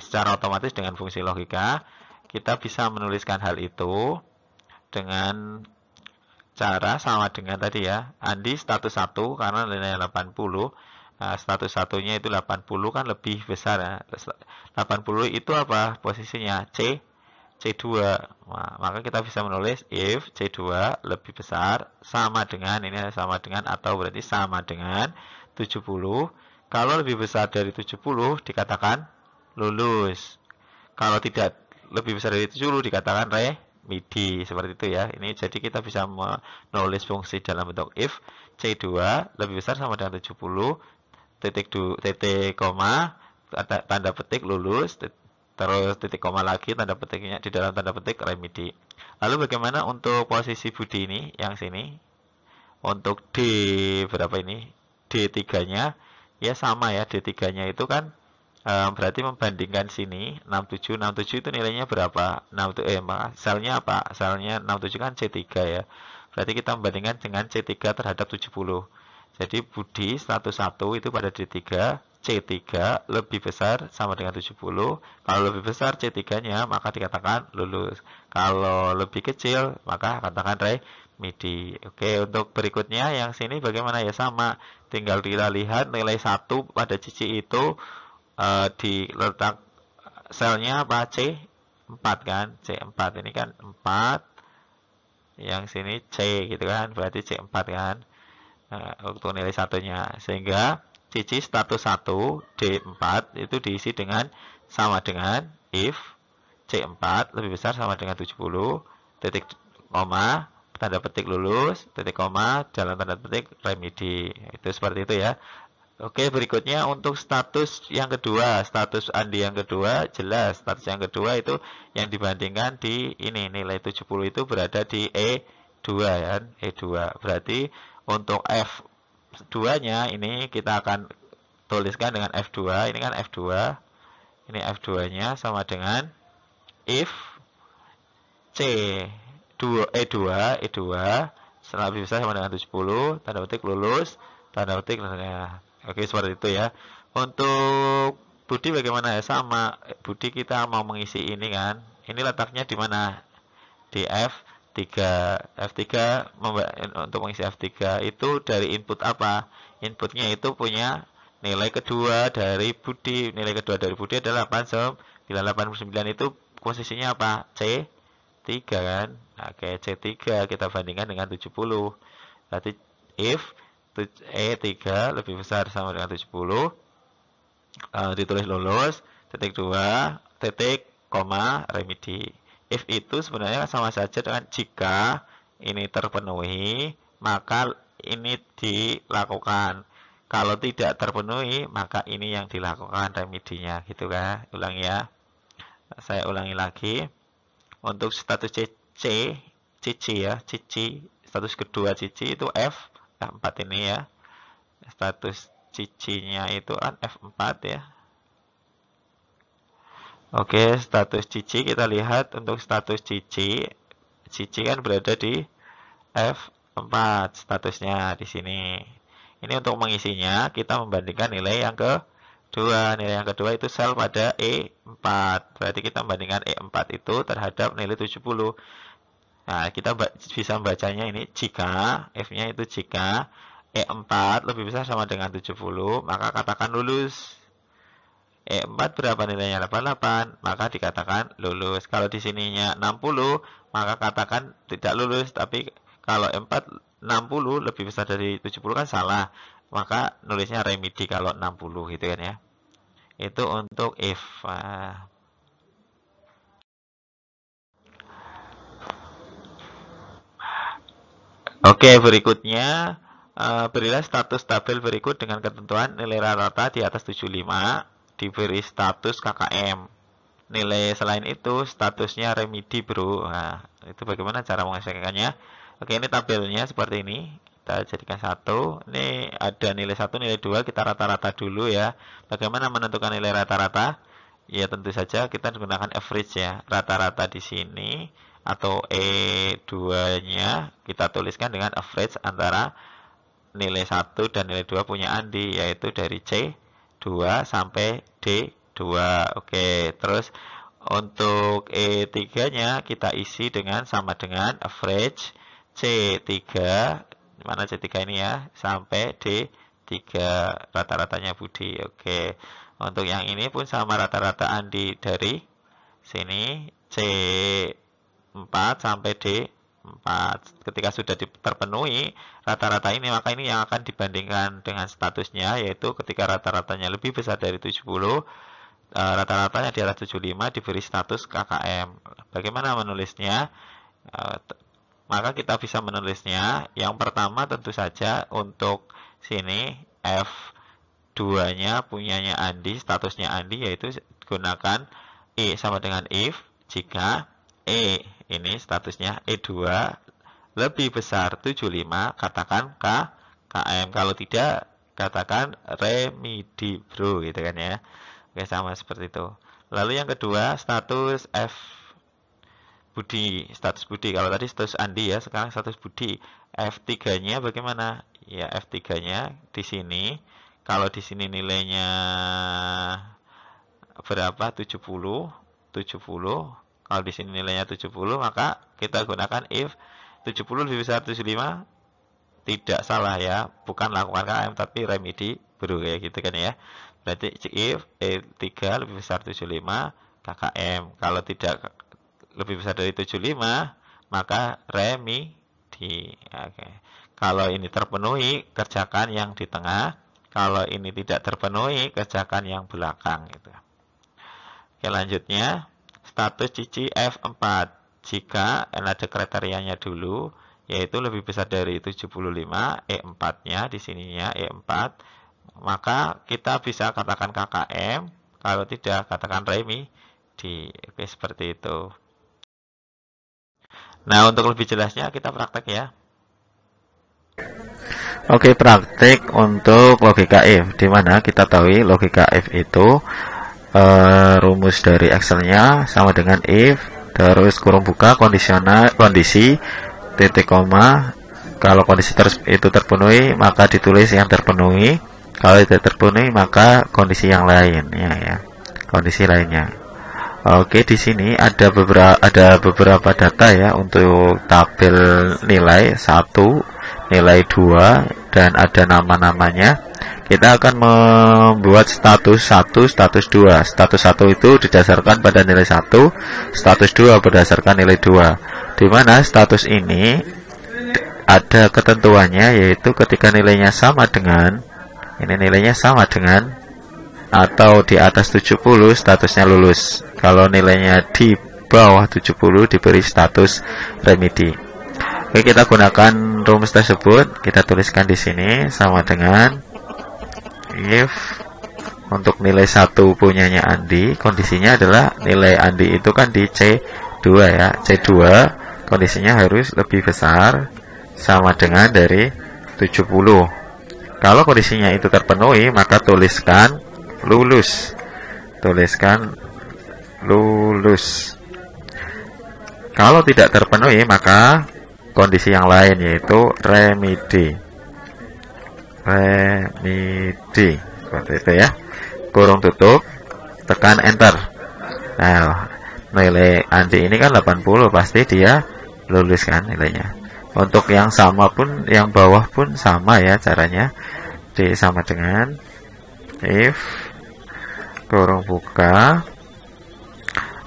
secara otomatis dengan fungsi logika kita bisa menuliskan hal itu dengan cara sama dengan tadi ya Andi status 1 karena nilai 80 nah, status satunya itu 80 kan lebih besar ya 80 itu apa posisinya C C2. maka kita bisa menulis if C2 lebih besar sama dengan, ini sama dengan atau berarti sama dengan 70. Kalau lebih besar dari 70 dikatakan lulus. Kalau tidak lebih besar dari 70 dikatakan midi Seperti itu ya. Ini jadi kita bisa menulis fungsi dalam bentuk if C2 lebih besar sama dengan 70 titik du, titik koma tanda petik lulus terus titik koma lagi tanda petiknya di dalam tanda petik remedi lalu bagaimana untuk posisi Budi ini yang sini untuk D berapa ini D3 nya ya sama ya D3 nya itu kan um, berarti membandingkan sini 67 67 itu nilainya berapa 6 eh maka selnya apa selnya 67 kan C3 ya berarti kita membandingkan dengan C3 terhadap 70 jadi Budi 101 itu pada D3 C3 lebih besar sama dengan 70. Kalau lebih besar C3-nya, maka dikatakan lulus. Kalau lebih kecil, maka katakan re midi. Oke, untuk berikutnya yang sini bagaimana ya sama. Tinggal kita lihat nilai 1 pada cici itu uh, di letak selnya apa C 4 kan? C4 ini kan 4 yang sini C gitu kan. Berarti C4 kan. Nah, untuk nilai satunya sehingga Cici status 1 D4 itu diisi dengan sama dengan if C4 lebih besar sama dengan 70 titik koma tanda petik lulus titik koma jalan tanda petik remedi itu seperti itu ya Oke berikutnya untuk status yang kedua status Andi yang kedua jelas status yang kedua itu yang dibandingkan di ini nilai 70 itu berada di E2 ya E2 berarti untuk F F2-nya ini kita akan tuliskan dengan F2. Ini kan F2. Ini F2-nya sama dengan if C 2 E2 E2 setelah lebih besar sama dengan 70 tanda petik lulus tanda petik ya. Oke seperti itu ya. Untuk Budi bagaimana ya sama Budi kita mau mengisi ini kan. Ini letaknya di mana? Di F F3 eh, untuk mengisi F3 itu dari input apa inputnya itu punya nilai kedua dari Budi nilai kedua dari Budi adalah 8 8,9 itu posisinya apa C 3 kan nah, oke C3 kita bandingkan dengan 70 berarti if E3 lebih besar sama dengan 70 eh, ditulis lulus titik 2 titik koma remedi if itu sebenarnya sama saja dengan jika ini terpenuhi maka ini dilakukan kalau tidak terpenuhi maka ini yang dilakukan remedinya gitu kan ulang ya saya ulangi lagi untuk status CC Cici ya Cici status kedua Cici itu F 4 ini ya status C-nya itu kan F4 ya Oke, status Cici kita lihat untuk status Cici. Cici kan berada di F4 statusnya di sini. Ini untuk mengisinya kita membandingkan nilai yang ke kedua. Nilai yang kedua itu sel pada E4. Berarti kita membandingkan E4 itu terhadap nilai 70. Nah, kita bisa membacanya ini jika F-nya itu jika E4 lebih besar sama dengan 70, maka katakan lulus. E4 berapa nilainya? 88, maka dikatakan lulus. Kalau di sininya 60, maka katakan tidak lulus, tapi kalau E4 60 lebih besar dari 70 kan salah. Maka nulisnya remedi kalau 60 gitu kan ya. Itu untuk if. Oke, berikutnya eh, berilah status tabel berikut dengan ketentuan nilai rata-rata di atas 75 diberi status KKM nilai selain itu statusnya remedi bro nah itu bagaimana cara mengesekannya? oke ini tabelnya seperti ini kita jadikan satu ini ada nilai satu nilai dua kita rata-rata dulu ya bagaimana menentukan nilai rata-rata ya tentu saja kita menggunakan average ya rata-rata di sini atau E2 nya kita tuliskan dengan average antara nilai satu dan nilai dua punya Andi yaitu dari C 2 sampai D2. Oke, terus untuk E3-nya kita isi dengan sama dengan average C3 mana C3 ini ya sampai D3 rata-ratanya Budi. Oke. Untuk yang ini pun sama rata-rata Andi dari sini C4 sampai D 4. Ketika sudah terpenuhi rata-rata ini, maka ini yang akan dibandingkan dengan statusnya, yaitu ketika rata-ratanya lebih besar dari 70, eh, rata-ratanya di atas 75 diberi status KKM. Bagaimana menulisnya? Eh, maka kita bisa menulisnya, yang pertama tentu saja untuk sini F2-nya punyanya Andi, statusnya Andi, yaitu gunakan E sama dengan if, jika E ini statusnya E2 lebih besar 75 katakan K KM kalau tidak katakan remedi bro gitu kan ya oke sama seperti itu lalu yang kedua status F Budi status Budi kalau tadi status Andi ya sekarang status Budi F3 nya bagaimana ya F3 nya di sini kalau di sini nilainya berapa 70 70 kalau di sini nilainya 70 maka kita gunakan if 70 lebih besar 75 tidak salah ya bukan lakukan KM tapi remedi bro ya gitu kan ya berarti if eh, 3 lebih besar 75 nah KKM kalau tidak lebih besar dari 75 maka remedi oke kalau ini terpenuhi kerjakan yang di tengah kalau ini tidak terpenuhi kerjakan yang belakang gitu oke lanjutnya status cici F4 jika n ada kriterianya dulu yaitu lebih besar dari 75 E4-nya di sininya E4 maka kita bisa katakan KKM kalau tidak katakan remi di oke seperti itu nah untuk lebih jelasnya kita praktek ya Oke, praktek untuk logika F, di mana kita tahu logika F itu Eh, rumus dari Excelnya sama dengan if terus kurung buka kondisional kondisi titik koma kalau kondisi ter, itu terpenuhi maka ditulis yang terpenuhi kalau tidak terpenuhi maka kondisi yang lain ya kondisi lainnya Oke di sini ada beberapa ada beberapa data ya untuk tabel nilai satu nilai 2 dan ada nama-namanya kita akan membuat status 1, status 2 status 1 itu didasarkan pada nilai 1 status 2 berdasarkan nilai 2 dimana status ini ada ketentuannya yaitu ketika nilainya sama dengan ini nilainya sama dengan atau di atas 70 statusnya lulus kalau nilainya di bawah 70 diberi status remedi Oke, kita gunakan rumus tersebut. Kita tuliskan di sini sama dengan if untuk nilai satu punyanya Andi, kondisinya adalah nilai Andi itu kan di C2 ya. C2 kondisinya harus lebih besar sama dengan dari 70. Kalau kondisinya itu terpenuhi, maka tuliskan lulus. Tuliskan lulus. Kalau tidak terpenuhi, maka kondisi yang lain yaitu remedi remedi seperti itu ya kurung tutup tekan enter nah nilai anti ini kan 80 pasti dia lulus kan nilainya untuk yang sama pun yang bawah pun sama ya caranya D sama dengan if kurung buka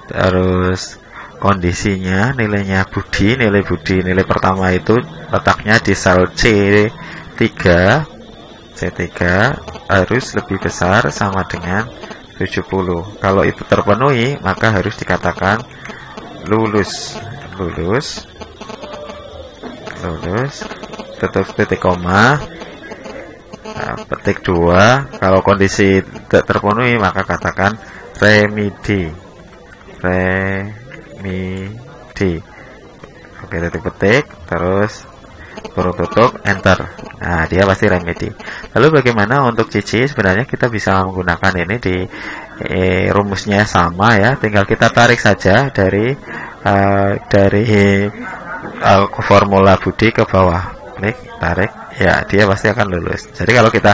terus kondisinya nilainya budi nilai budi nilai pertama itu letaknya di sel C3 C3 harus lebih besar sama dengan 70 kalau itu terpenuhi maka harus dikatakan lulus lulus lulus tetap titik koma nah, petik 2 kalau kondisi tidak terpenuhi maka katakan remedi remedi mi D oke titik petik terus kurung tutup enter nah dia pasti remedy lalu bagaimana untuk cici sebenarnya kita bisa menggunakan ini di eh, rumusnya sama ya tinggal kita tarik saja dari uh, dari uh, formula budi ke bawah klik tarik ya dia pasti akan lulus jadi kalau kita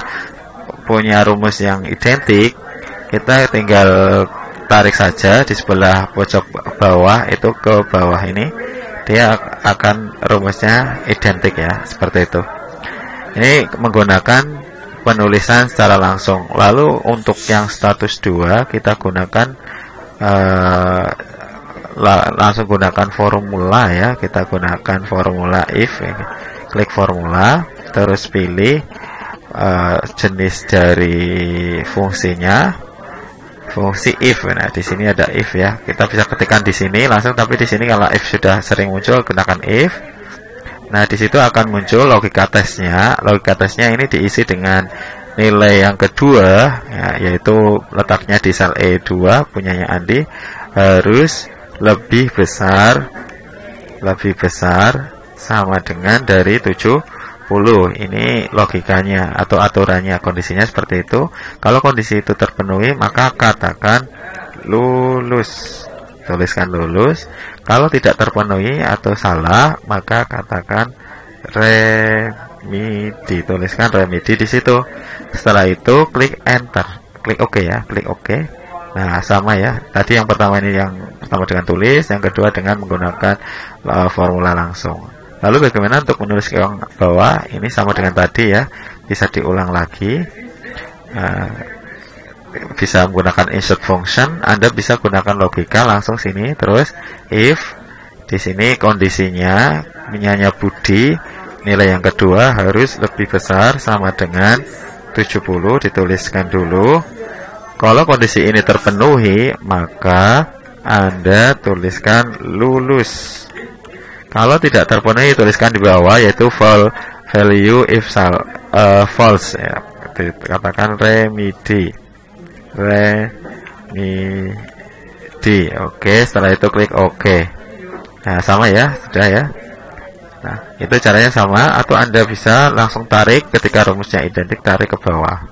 punya rumus yang identik kita tinggal tarik saja di sebelah pojok bawah itu ke bawah ini dia akan rumusnya identik ya seperti itu ini menggunakan penulisan secara langsung lalu untuk yang status 2 kita gunakan uh, la langsung gunakan formula ya kita gunakan formula if ya. klik formula terus pilih uh, jenis dari fungsinya fungsi if nah di sini ada if ya kita bisa ketikkan di sini langsung tapi di sini kalau if sudah sering muncul gunakan if nah di situ akan muncul logika tesnya logika tesnya ini diisi dengan nilai yang kedua ya, yaitu letaknya di sel E2 punyanya Andi harus lebih besar lebih besar sama dengan dari 7 10, Ini logikanya atau aturannya kondisinya seperti itu. Kalau kondisi itu terpenuhi maka katakan lulus. Tuliskan lulus. Kalau tidak terpenuhi atau salah maka katakan remedi. Tuliskan remedi di situ. Setelah itu klik enter. Klik OK ya, klik OK. Nah, sama ya. Tadi yang pertama ini yang pertama dengan tulis, yang kedua dengan menggunakan uh, formula langsung. Lalu bagaimana untuk menulis ke bawah? Ini sama dengan tadi ya, bisa diulang lagi. Uh, bisa menggunakan insert function. Anda bisa gunakan logika langsung sini. Terus if di sini kondisinya minyaknya Budi nilai yang kedua harus lebih besar sama dengan 70 dituliskan dulu. Kalau kondisi ini terpenuhi, maka Anda tuliskan lulus. Kalau tidak terpenuhi tuliskan di bawah yaitu val value if sal, uh, false ya. Katakan Remedy Remedy. Oke, setelah itu klik OK. Nah, sama ya, sudah ya. Nah, itu caranya sama atau Anda bisa langsung tarik ketika rumusnya identik tarik ke bawah.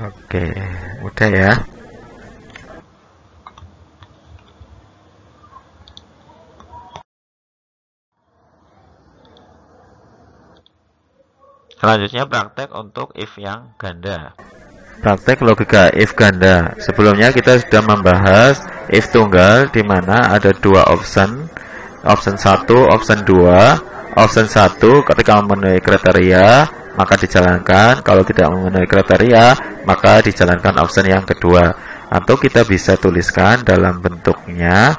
Oke, mudah ya. Selanjutnya praktek untuk if yang ganda. Praktek logika if ganda. Sebelumnya kita sudah membahas if tunggal di mana ada dua option, option 1, option 2. Option 1 ketika memenuhi kriteria maka dijalankan, kalau tidak memenuhi kriteria maka dijalankan option yang kedua. Atau kita bisa tuliskan dalam bentuknya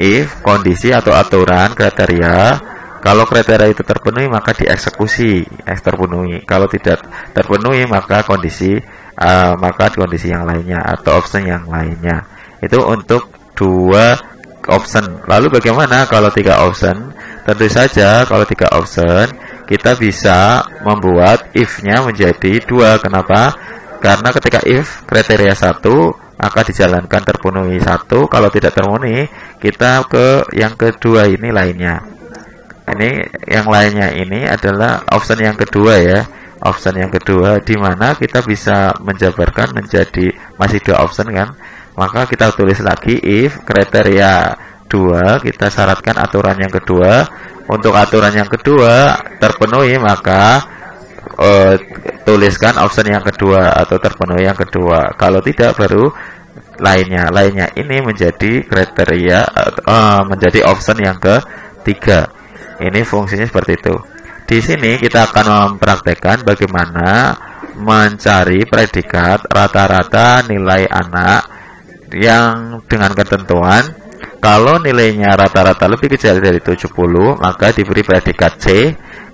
if kondisi atau aturan kriteria kalau kriteria itu terpenuhi maka dieksekusi, eks eh, terpenuhi. Kalau tidak terpenuhi maka kondisi uh, maka kondisi yang lainnya atau option yang lainnya. Itu untuk dua option. Lalu bagaimana kalau tiga option? Tentu saja kalau tiga option kita bisa membuat if-nya menjadi dua. Kenapa? Karena ketika if kriteria satu maka dijalankan terpenuhi satu kalau tidak terpenuhi kita ke yang kedua ini lainnya ini yang lainnya ini adalah option yang kedua ya option yang kedua di mana kita bisa menjabarkan menjadi masih dua option kan maka kita tulis lagi if kriteria dua kita syaratkan aturan yang kedua untuk aturan yang kedua terpenuhi maka uh, tuliskan option yang kedua atau terpenuhi yang kedua kalau tidak baru lainnya lainnya ini menjadi kriteria uh, menjadi option yang ketiga ini fungsinya seperti itu. Di sini kita akan mempraktekkan bagaimana mencari predikat rata-rata nilai anak yang dengan ketentuan kalau nilainya rata-rata lebih kecil dari 70 maka diberi predikat C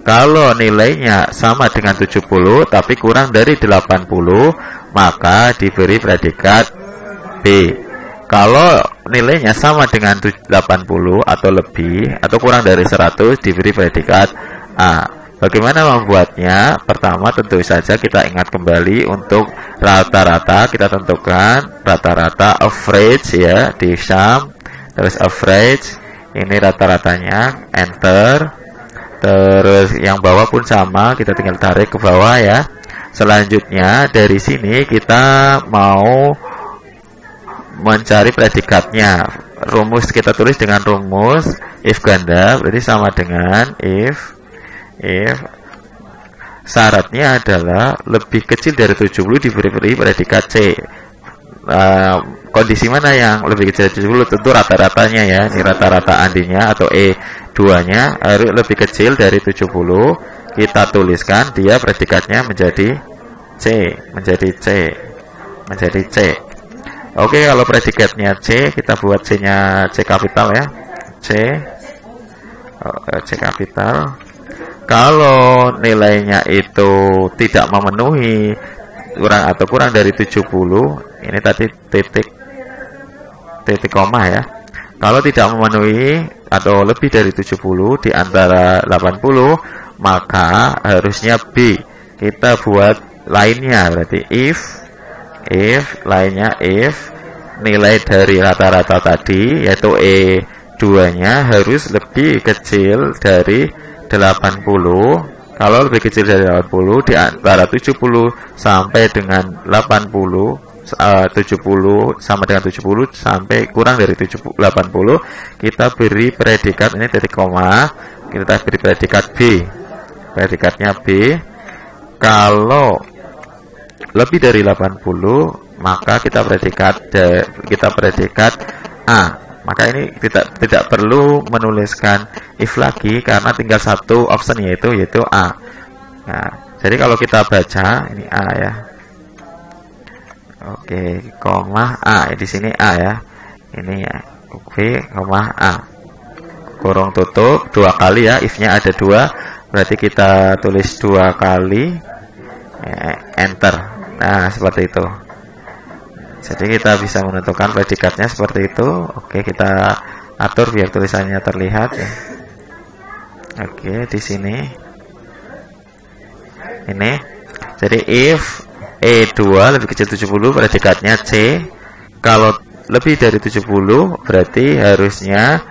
kalau nilainya sama dengan 70 tapi kurang dari 80 maka diberi predikat B kalau nilainya sama dengan 80 atau lebih atau kurang dari 100 diberi predikat A. Bagaimana membuatnya? Pertama tentu saja kita ingat kembali untuk rata-rata kita tentukan rata-rata average ya di sum terus average ini rata-ratanya enter terus yang bawah pun sama kita tinggal tarik ke bawah ya selanjutnya dari sini kita mau mencari predikatnya. Rumus kita tulis dengan rumus if ganda berarti sama dengan if if syaratnya adalah lebih kecil dari 70 diberi predikat C. Uh, kondisi mana yang lebih kecil dari 70? Tentu rata-ratanya ya. Ini rata-rata andinya atau E2-nya harus eh, lebih kecil dari 70. Kita tuliskan dia predikatnya menjadi C, menjadi C, menjadi C. Oke, kalau predikatnya C, kita buat C-nya C kapital ya. C. Oh, eh, C kapital. Kalau nilainya itu tidak memenuhi kurang atau kurang dari 70, ini tadi titik titik koma ya. Kalau tidak memenuhi atau lebih dari 70 di antara 80, maka harusnya B. Kita buat lainnya berarti if if lainnya if nilai dari rata-rata tadi yaitu E 2 nya harus lebih kecil dari 80 kalau lebih kecil dari 80 di antara 70 sampai dengan 80 uh, 70 sama dengan 70 sampai kurang dari 70, 80 kita beri predikat ini titik koma kita beri predikat B predikatnya B kalau lebih dari 80 maka kita predikat D, kita predikat A maka ini tidak tidak perlu menuliskan if lagi karena tinggal satu option yaitu yaitu A nah jadi kalau kita baca ini A ya oke koma A di sini A ya ini ya oke koma A kurung tutup dua kali ya ifnya ada dua berarti kita tulis dua kali eh, enter Nah, seperti itu. Jadi kita bisa menentukan predikatnya seperti itu. Oke, kita atur biar tulisannya terlihat ya. Oke, di sini ini. Jadi if E2 lebih kecil 70 predikatnya C. Kalau lebih dari 70 berarti harusnya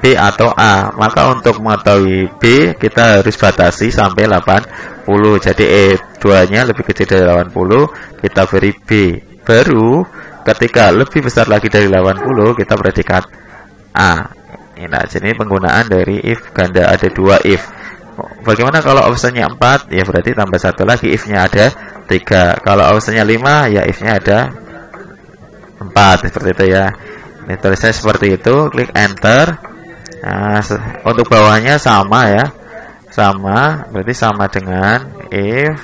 B atau A maka untuk mengetahui B kita harus batasi sampai 80 jadi E2 nya lebih kecil dari 80 kita beri B baru ketika lebih besar lagi dari 80 kita predikat A nah jadi penggunaan dari if ganda ada dua if bagaimana kalau opsinya 4 ya berarti tambah satu lagi if nya ada 3 kalau opsinya 5 ya if nya ada 4 seperti itu ya ini tulisnya seperti itu klik enter Nah, untuk bawahnya sama ya. Sama, berarti sama dengan if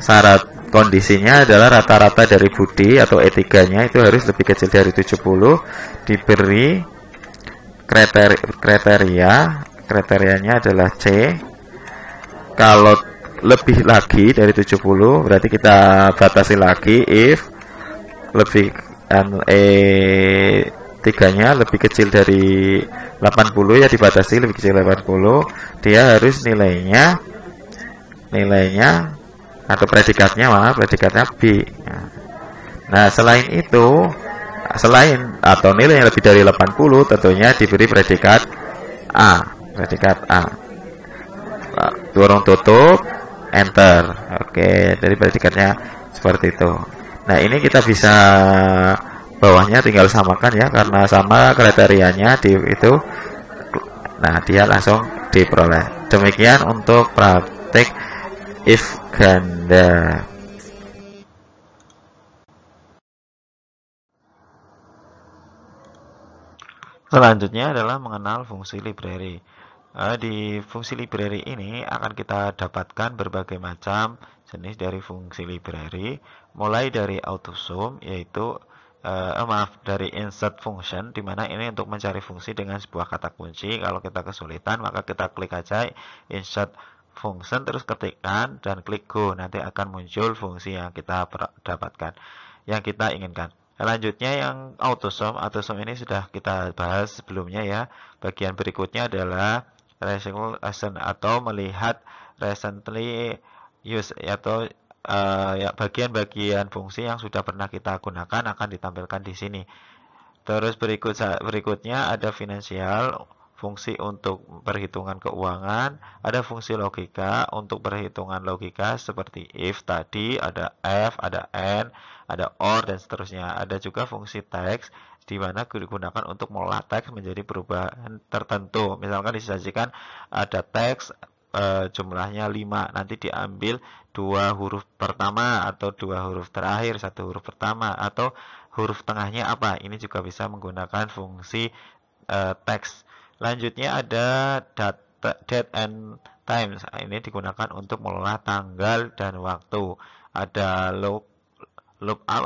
syarat kondisinya adalah rata-rata dari budi atau e etikanya itu harus lebih kecil dari 70 diberi kriteria, kriteria kriterianya adalah C kalau lebih lagi dari 70 berarti kita batasi lagi if lebih e tiganya lebih kecil dari 80 ya dibatasi lebih kecil 80 dia harus nilainya nilainya atau predikatnya mah predikatnya B nah selain itu selain atau nilai yang lebih dari 80 tentunya diberi predikat A predikat A dorong tutup enter oke jadi predikatnya seperti itu nah ini kita bisa bawahnya tinggal samakan ya karena sama kriterianya di itu nah dia langsung diperoleh demikian untuk praktik if ganda Selanjutnya adalah mengenal fungsi library. Eh, di fungsi library ini akan kita dapatkan berbagai macam jenis dari fungsi library, mulai dari autosum yaitu uh, maaf dari insert function dimana ini untuk mencari fungsi dengan sebuah kata kunci kalau kita kesulitan maka kita klik aja insert function terus ketikkan dan klik go nanti akan muncul fungsi yang kita dapatkan yang kita inginkan Selanjutnya yang autosum, autosum ini sudah kita bahas sebelumnya ya. Bagian berikutnya adalah recent atau melihat recently use atau uh, bagian-bagian fungsi yang sudah pernah kita gunakan akan ditampilkan di sini. Terus berikut berikutnya ada finansial, fungsi untuk perhitungan keuangan, ada fungsi logika untuk perhitungan logika seperti if tadi, ada f, ada n, ada or dan seterusnya. Ada juga fungsi teks di mana digunakan untuk mengolah teks menjadi perubahan tertentu. Misalkan disajikan ada teks e, jumlahnya 5 nanti diambil dua huruf pertama atau dua huruf terakhir satu huruf pertama atau huruf tengahnya apa ini juga bisa menggunakan fungsi e, teks lanjutnya ada data, date and times, ini digunakan untuk mengelola tanggal dan waktu ada loop loop up,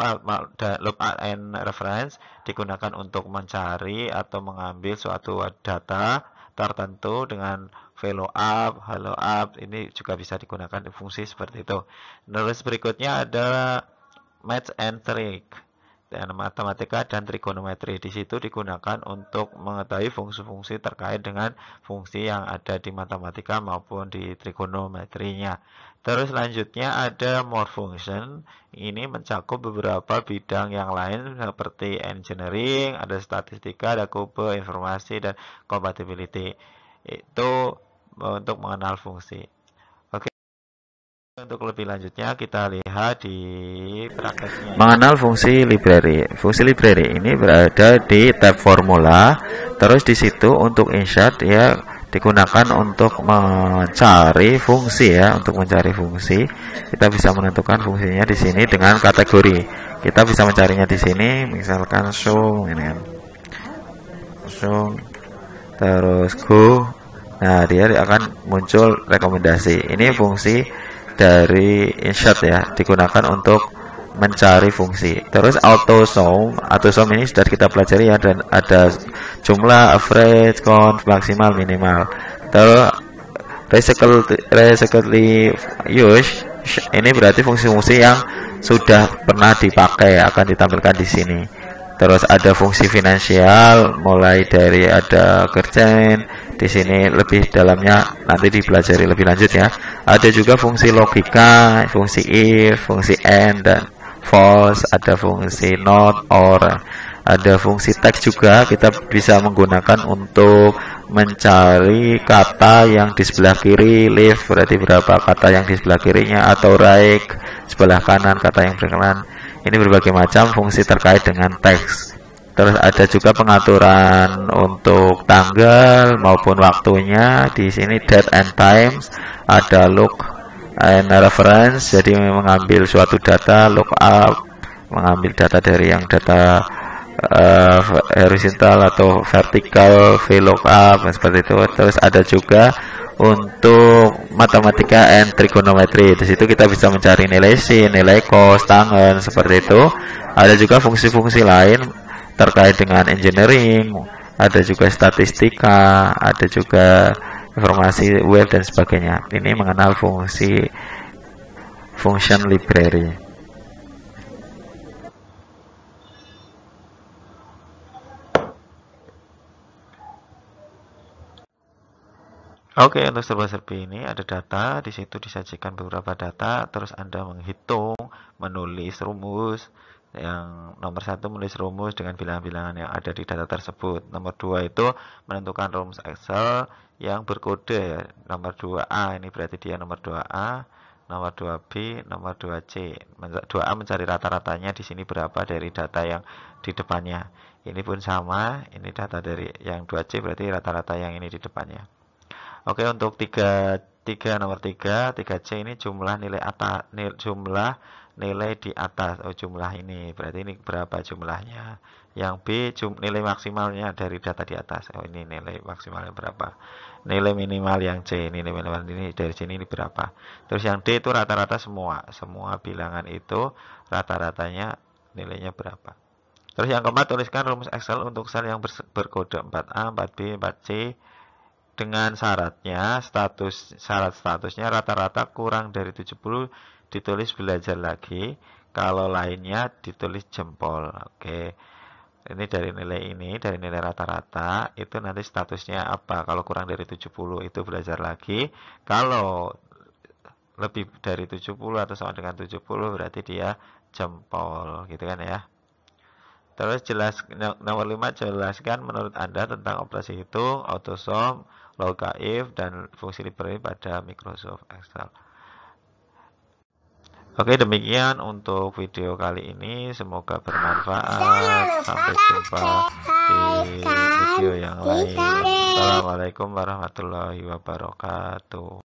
eh, loop up and reference digunakan untuk mencari atau mengambil suatu data tertentu dengan velo up, hello up ini juga bisa digunakan di fungsi seperti itu. Terus berikutnya ada match and trick dan matematika dan trigonometri di situ digunakan untuk mengetahui fungsi-fungsi terkait dengan fungsi yang ada di matematika maupun di trigonometrinya. Terus selanjutnya ada more function. Ini mencakup beberapa bidang yang lain seperti engineering, ada statistika, ada kube, informasi dan compatibility. Itu untuk mengenal fungsi. Oke. Untuk lebih lanjutnya kita lihat di prakteknya. Mengenal fungsi library. Fungsi library ini berada di tab formula. Terus di situ untuk insert ya digunakan untuk mencari fungsi ya, untuk mencari fungsi. Kita bisa menentukan fungsinya di sini dengan kategori. Kita bisa mencarinya di sini misalkan show ini kan. Show terus go Nah, dia akan muncul rekomendasi. Ini fungsi dari insert ya, digunakan untuk mencari fungsi. Terus Auto Auto sum ini sudah kita pelajari ya dan ada jumlah average, count, maksimal, minimal. Terus recycle use ini berarti fungsi-fungsi yang sudah pernah dipakai akan ditampilkan di sini terus ada fungsi finansial mulai dari ada kerjain di sini lebih dalamnya nanti dipelajari lebih lanjut ya ada juga fungsi logika fungsi if fungsi and dan false ada fungsi not or ada fungsi tag juga kita bisa menggunakan untuk mencari kata yang di sebelah kiri left berarti berapa kata yang di sebelah kirinya atau right sebelah kanan kata yang berkenan ini berbagai macam fungsi terkait dengan teks terus ada juga pengaturan untuk tanggal maupun waktunya di sini date and times ada look and reference jadi mengambil suatu data look up mengambil data dari yang data uh, horizontal atau vertikal VLOOKUP up seperti itu terus ada juga untuk matematika and trigonometri. di situ kita bisa mencari nilai sin nilai cos tangen seperti itu ada juga fungsi-fungsi lain terkait dengan engineering ada juga statistika ada juga informasi web dan sebagainya ini mengenal fungsi function library Oke, untuk serba-serbi ini ada data, di situ disajikan beberapa data, terus Anda menghitung, menulis rumus, yang nomor satu menulis rumus dengan bilangan-bilangan yang ada di data tersebut. Nomor dua itu menentukan rumus Excel yang berkode ya. Nomor 2A ini berarti dia nomor 2A, nomor 2B, nomor 2C. 2A mencari rata-ratanya di sini berapa dari data yang di depannya. Ini pun sama, ini data dari yang 2C berarti rata-rata yang ini di depannya. Oke, untuk 3 3 nomor 3, 3C ini jumlah nilai atas nil, jumlah nilai di atas oh, jumlah ini. Berarti ini berapa jumlahnya? Yang B jum, nilai maksimalnya dari data di atas. Oh, ini nilai maksimalnya berapa? Nilai minimal yang C, nilai minimal ini dari sini ini berapa? Terus yang D itu rata-rata semua. Semua bilangan itu rata-ratanya nilainya berapa? Terus yang keempat tuliskan rumus Excel untuk sel yang berkode 4A, 4B, 4C, dengan syaratnya status syarat statusnya rata-rata kurang dari 70 ditulis belajar lagi kalau lainnya ditulis jempol oke ini dari nilai ini dari nilai rata-rata itu nanti statusnya apa kalau kurang dari 70 itu belajar lagi kalau lebih dari 70 atau sama dengan 70 berarti dia jempol gitu kan ya terus jelas nomor 5 jelaskan menurut Anda tentang operasi hitung autosom logaif dan fungsi library pada Microsoft Excel. Oke, demikian untuk video kali ini. Semoga bermanfaat. Sampai jumpa di video yang lain. Assalamualaikum warahmatullahi wabarakatuh.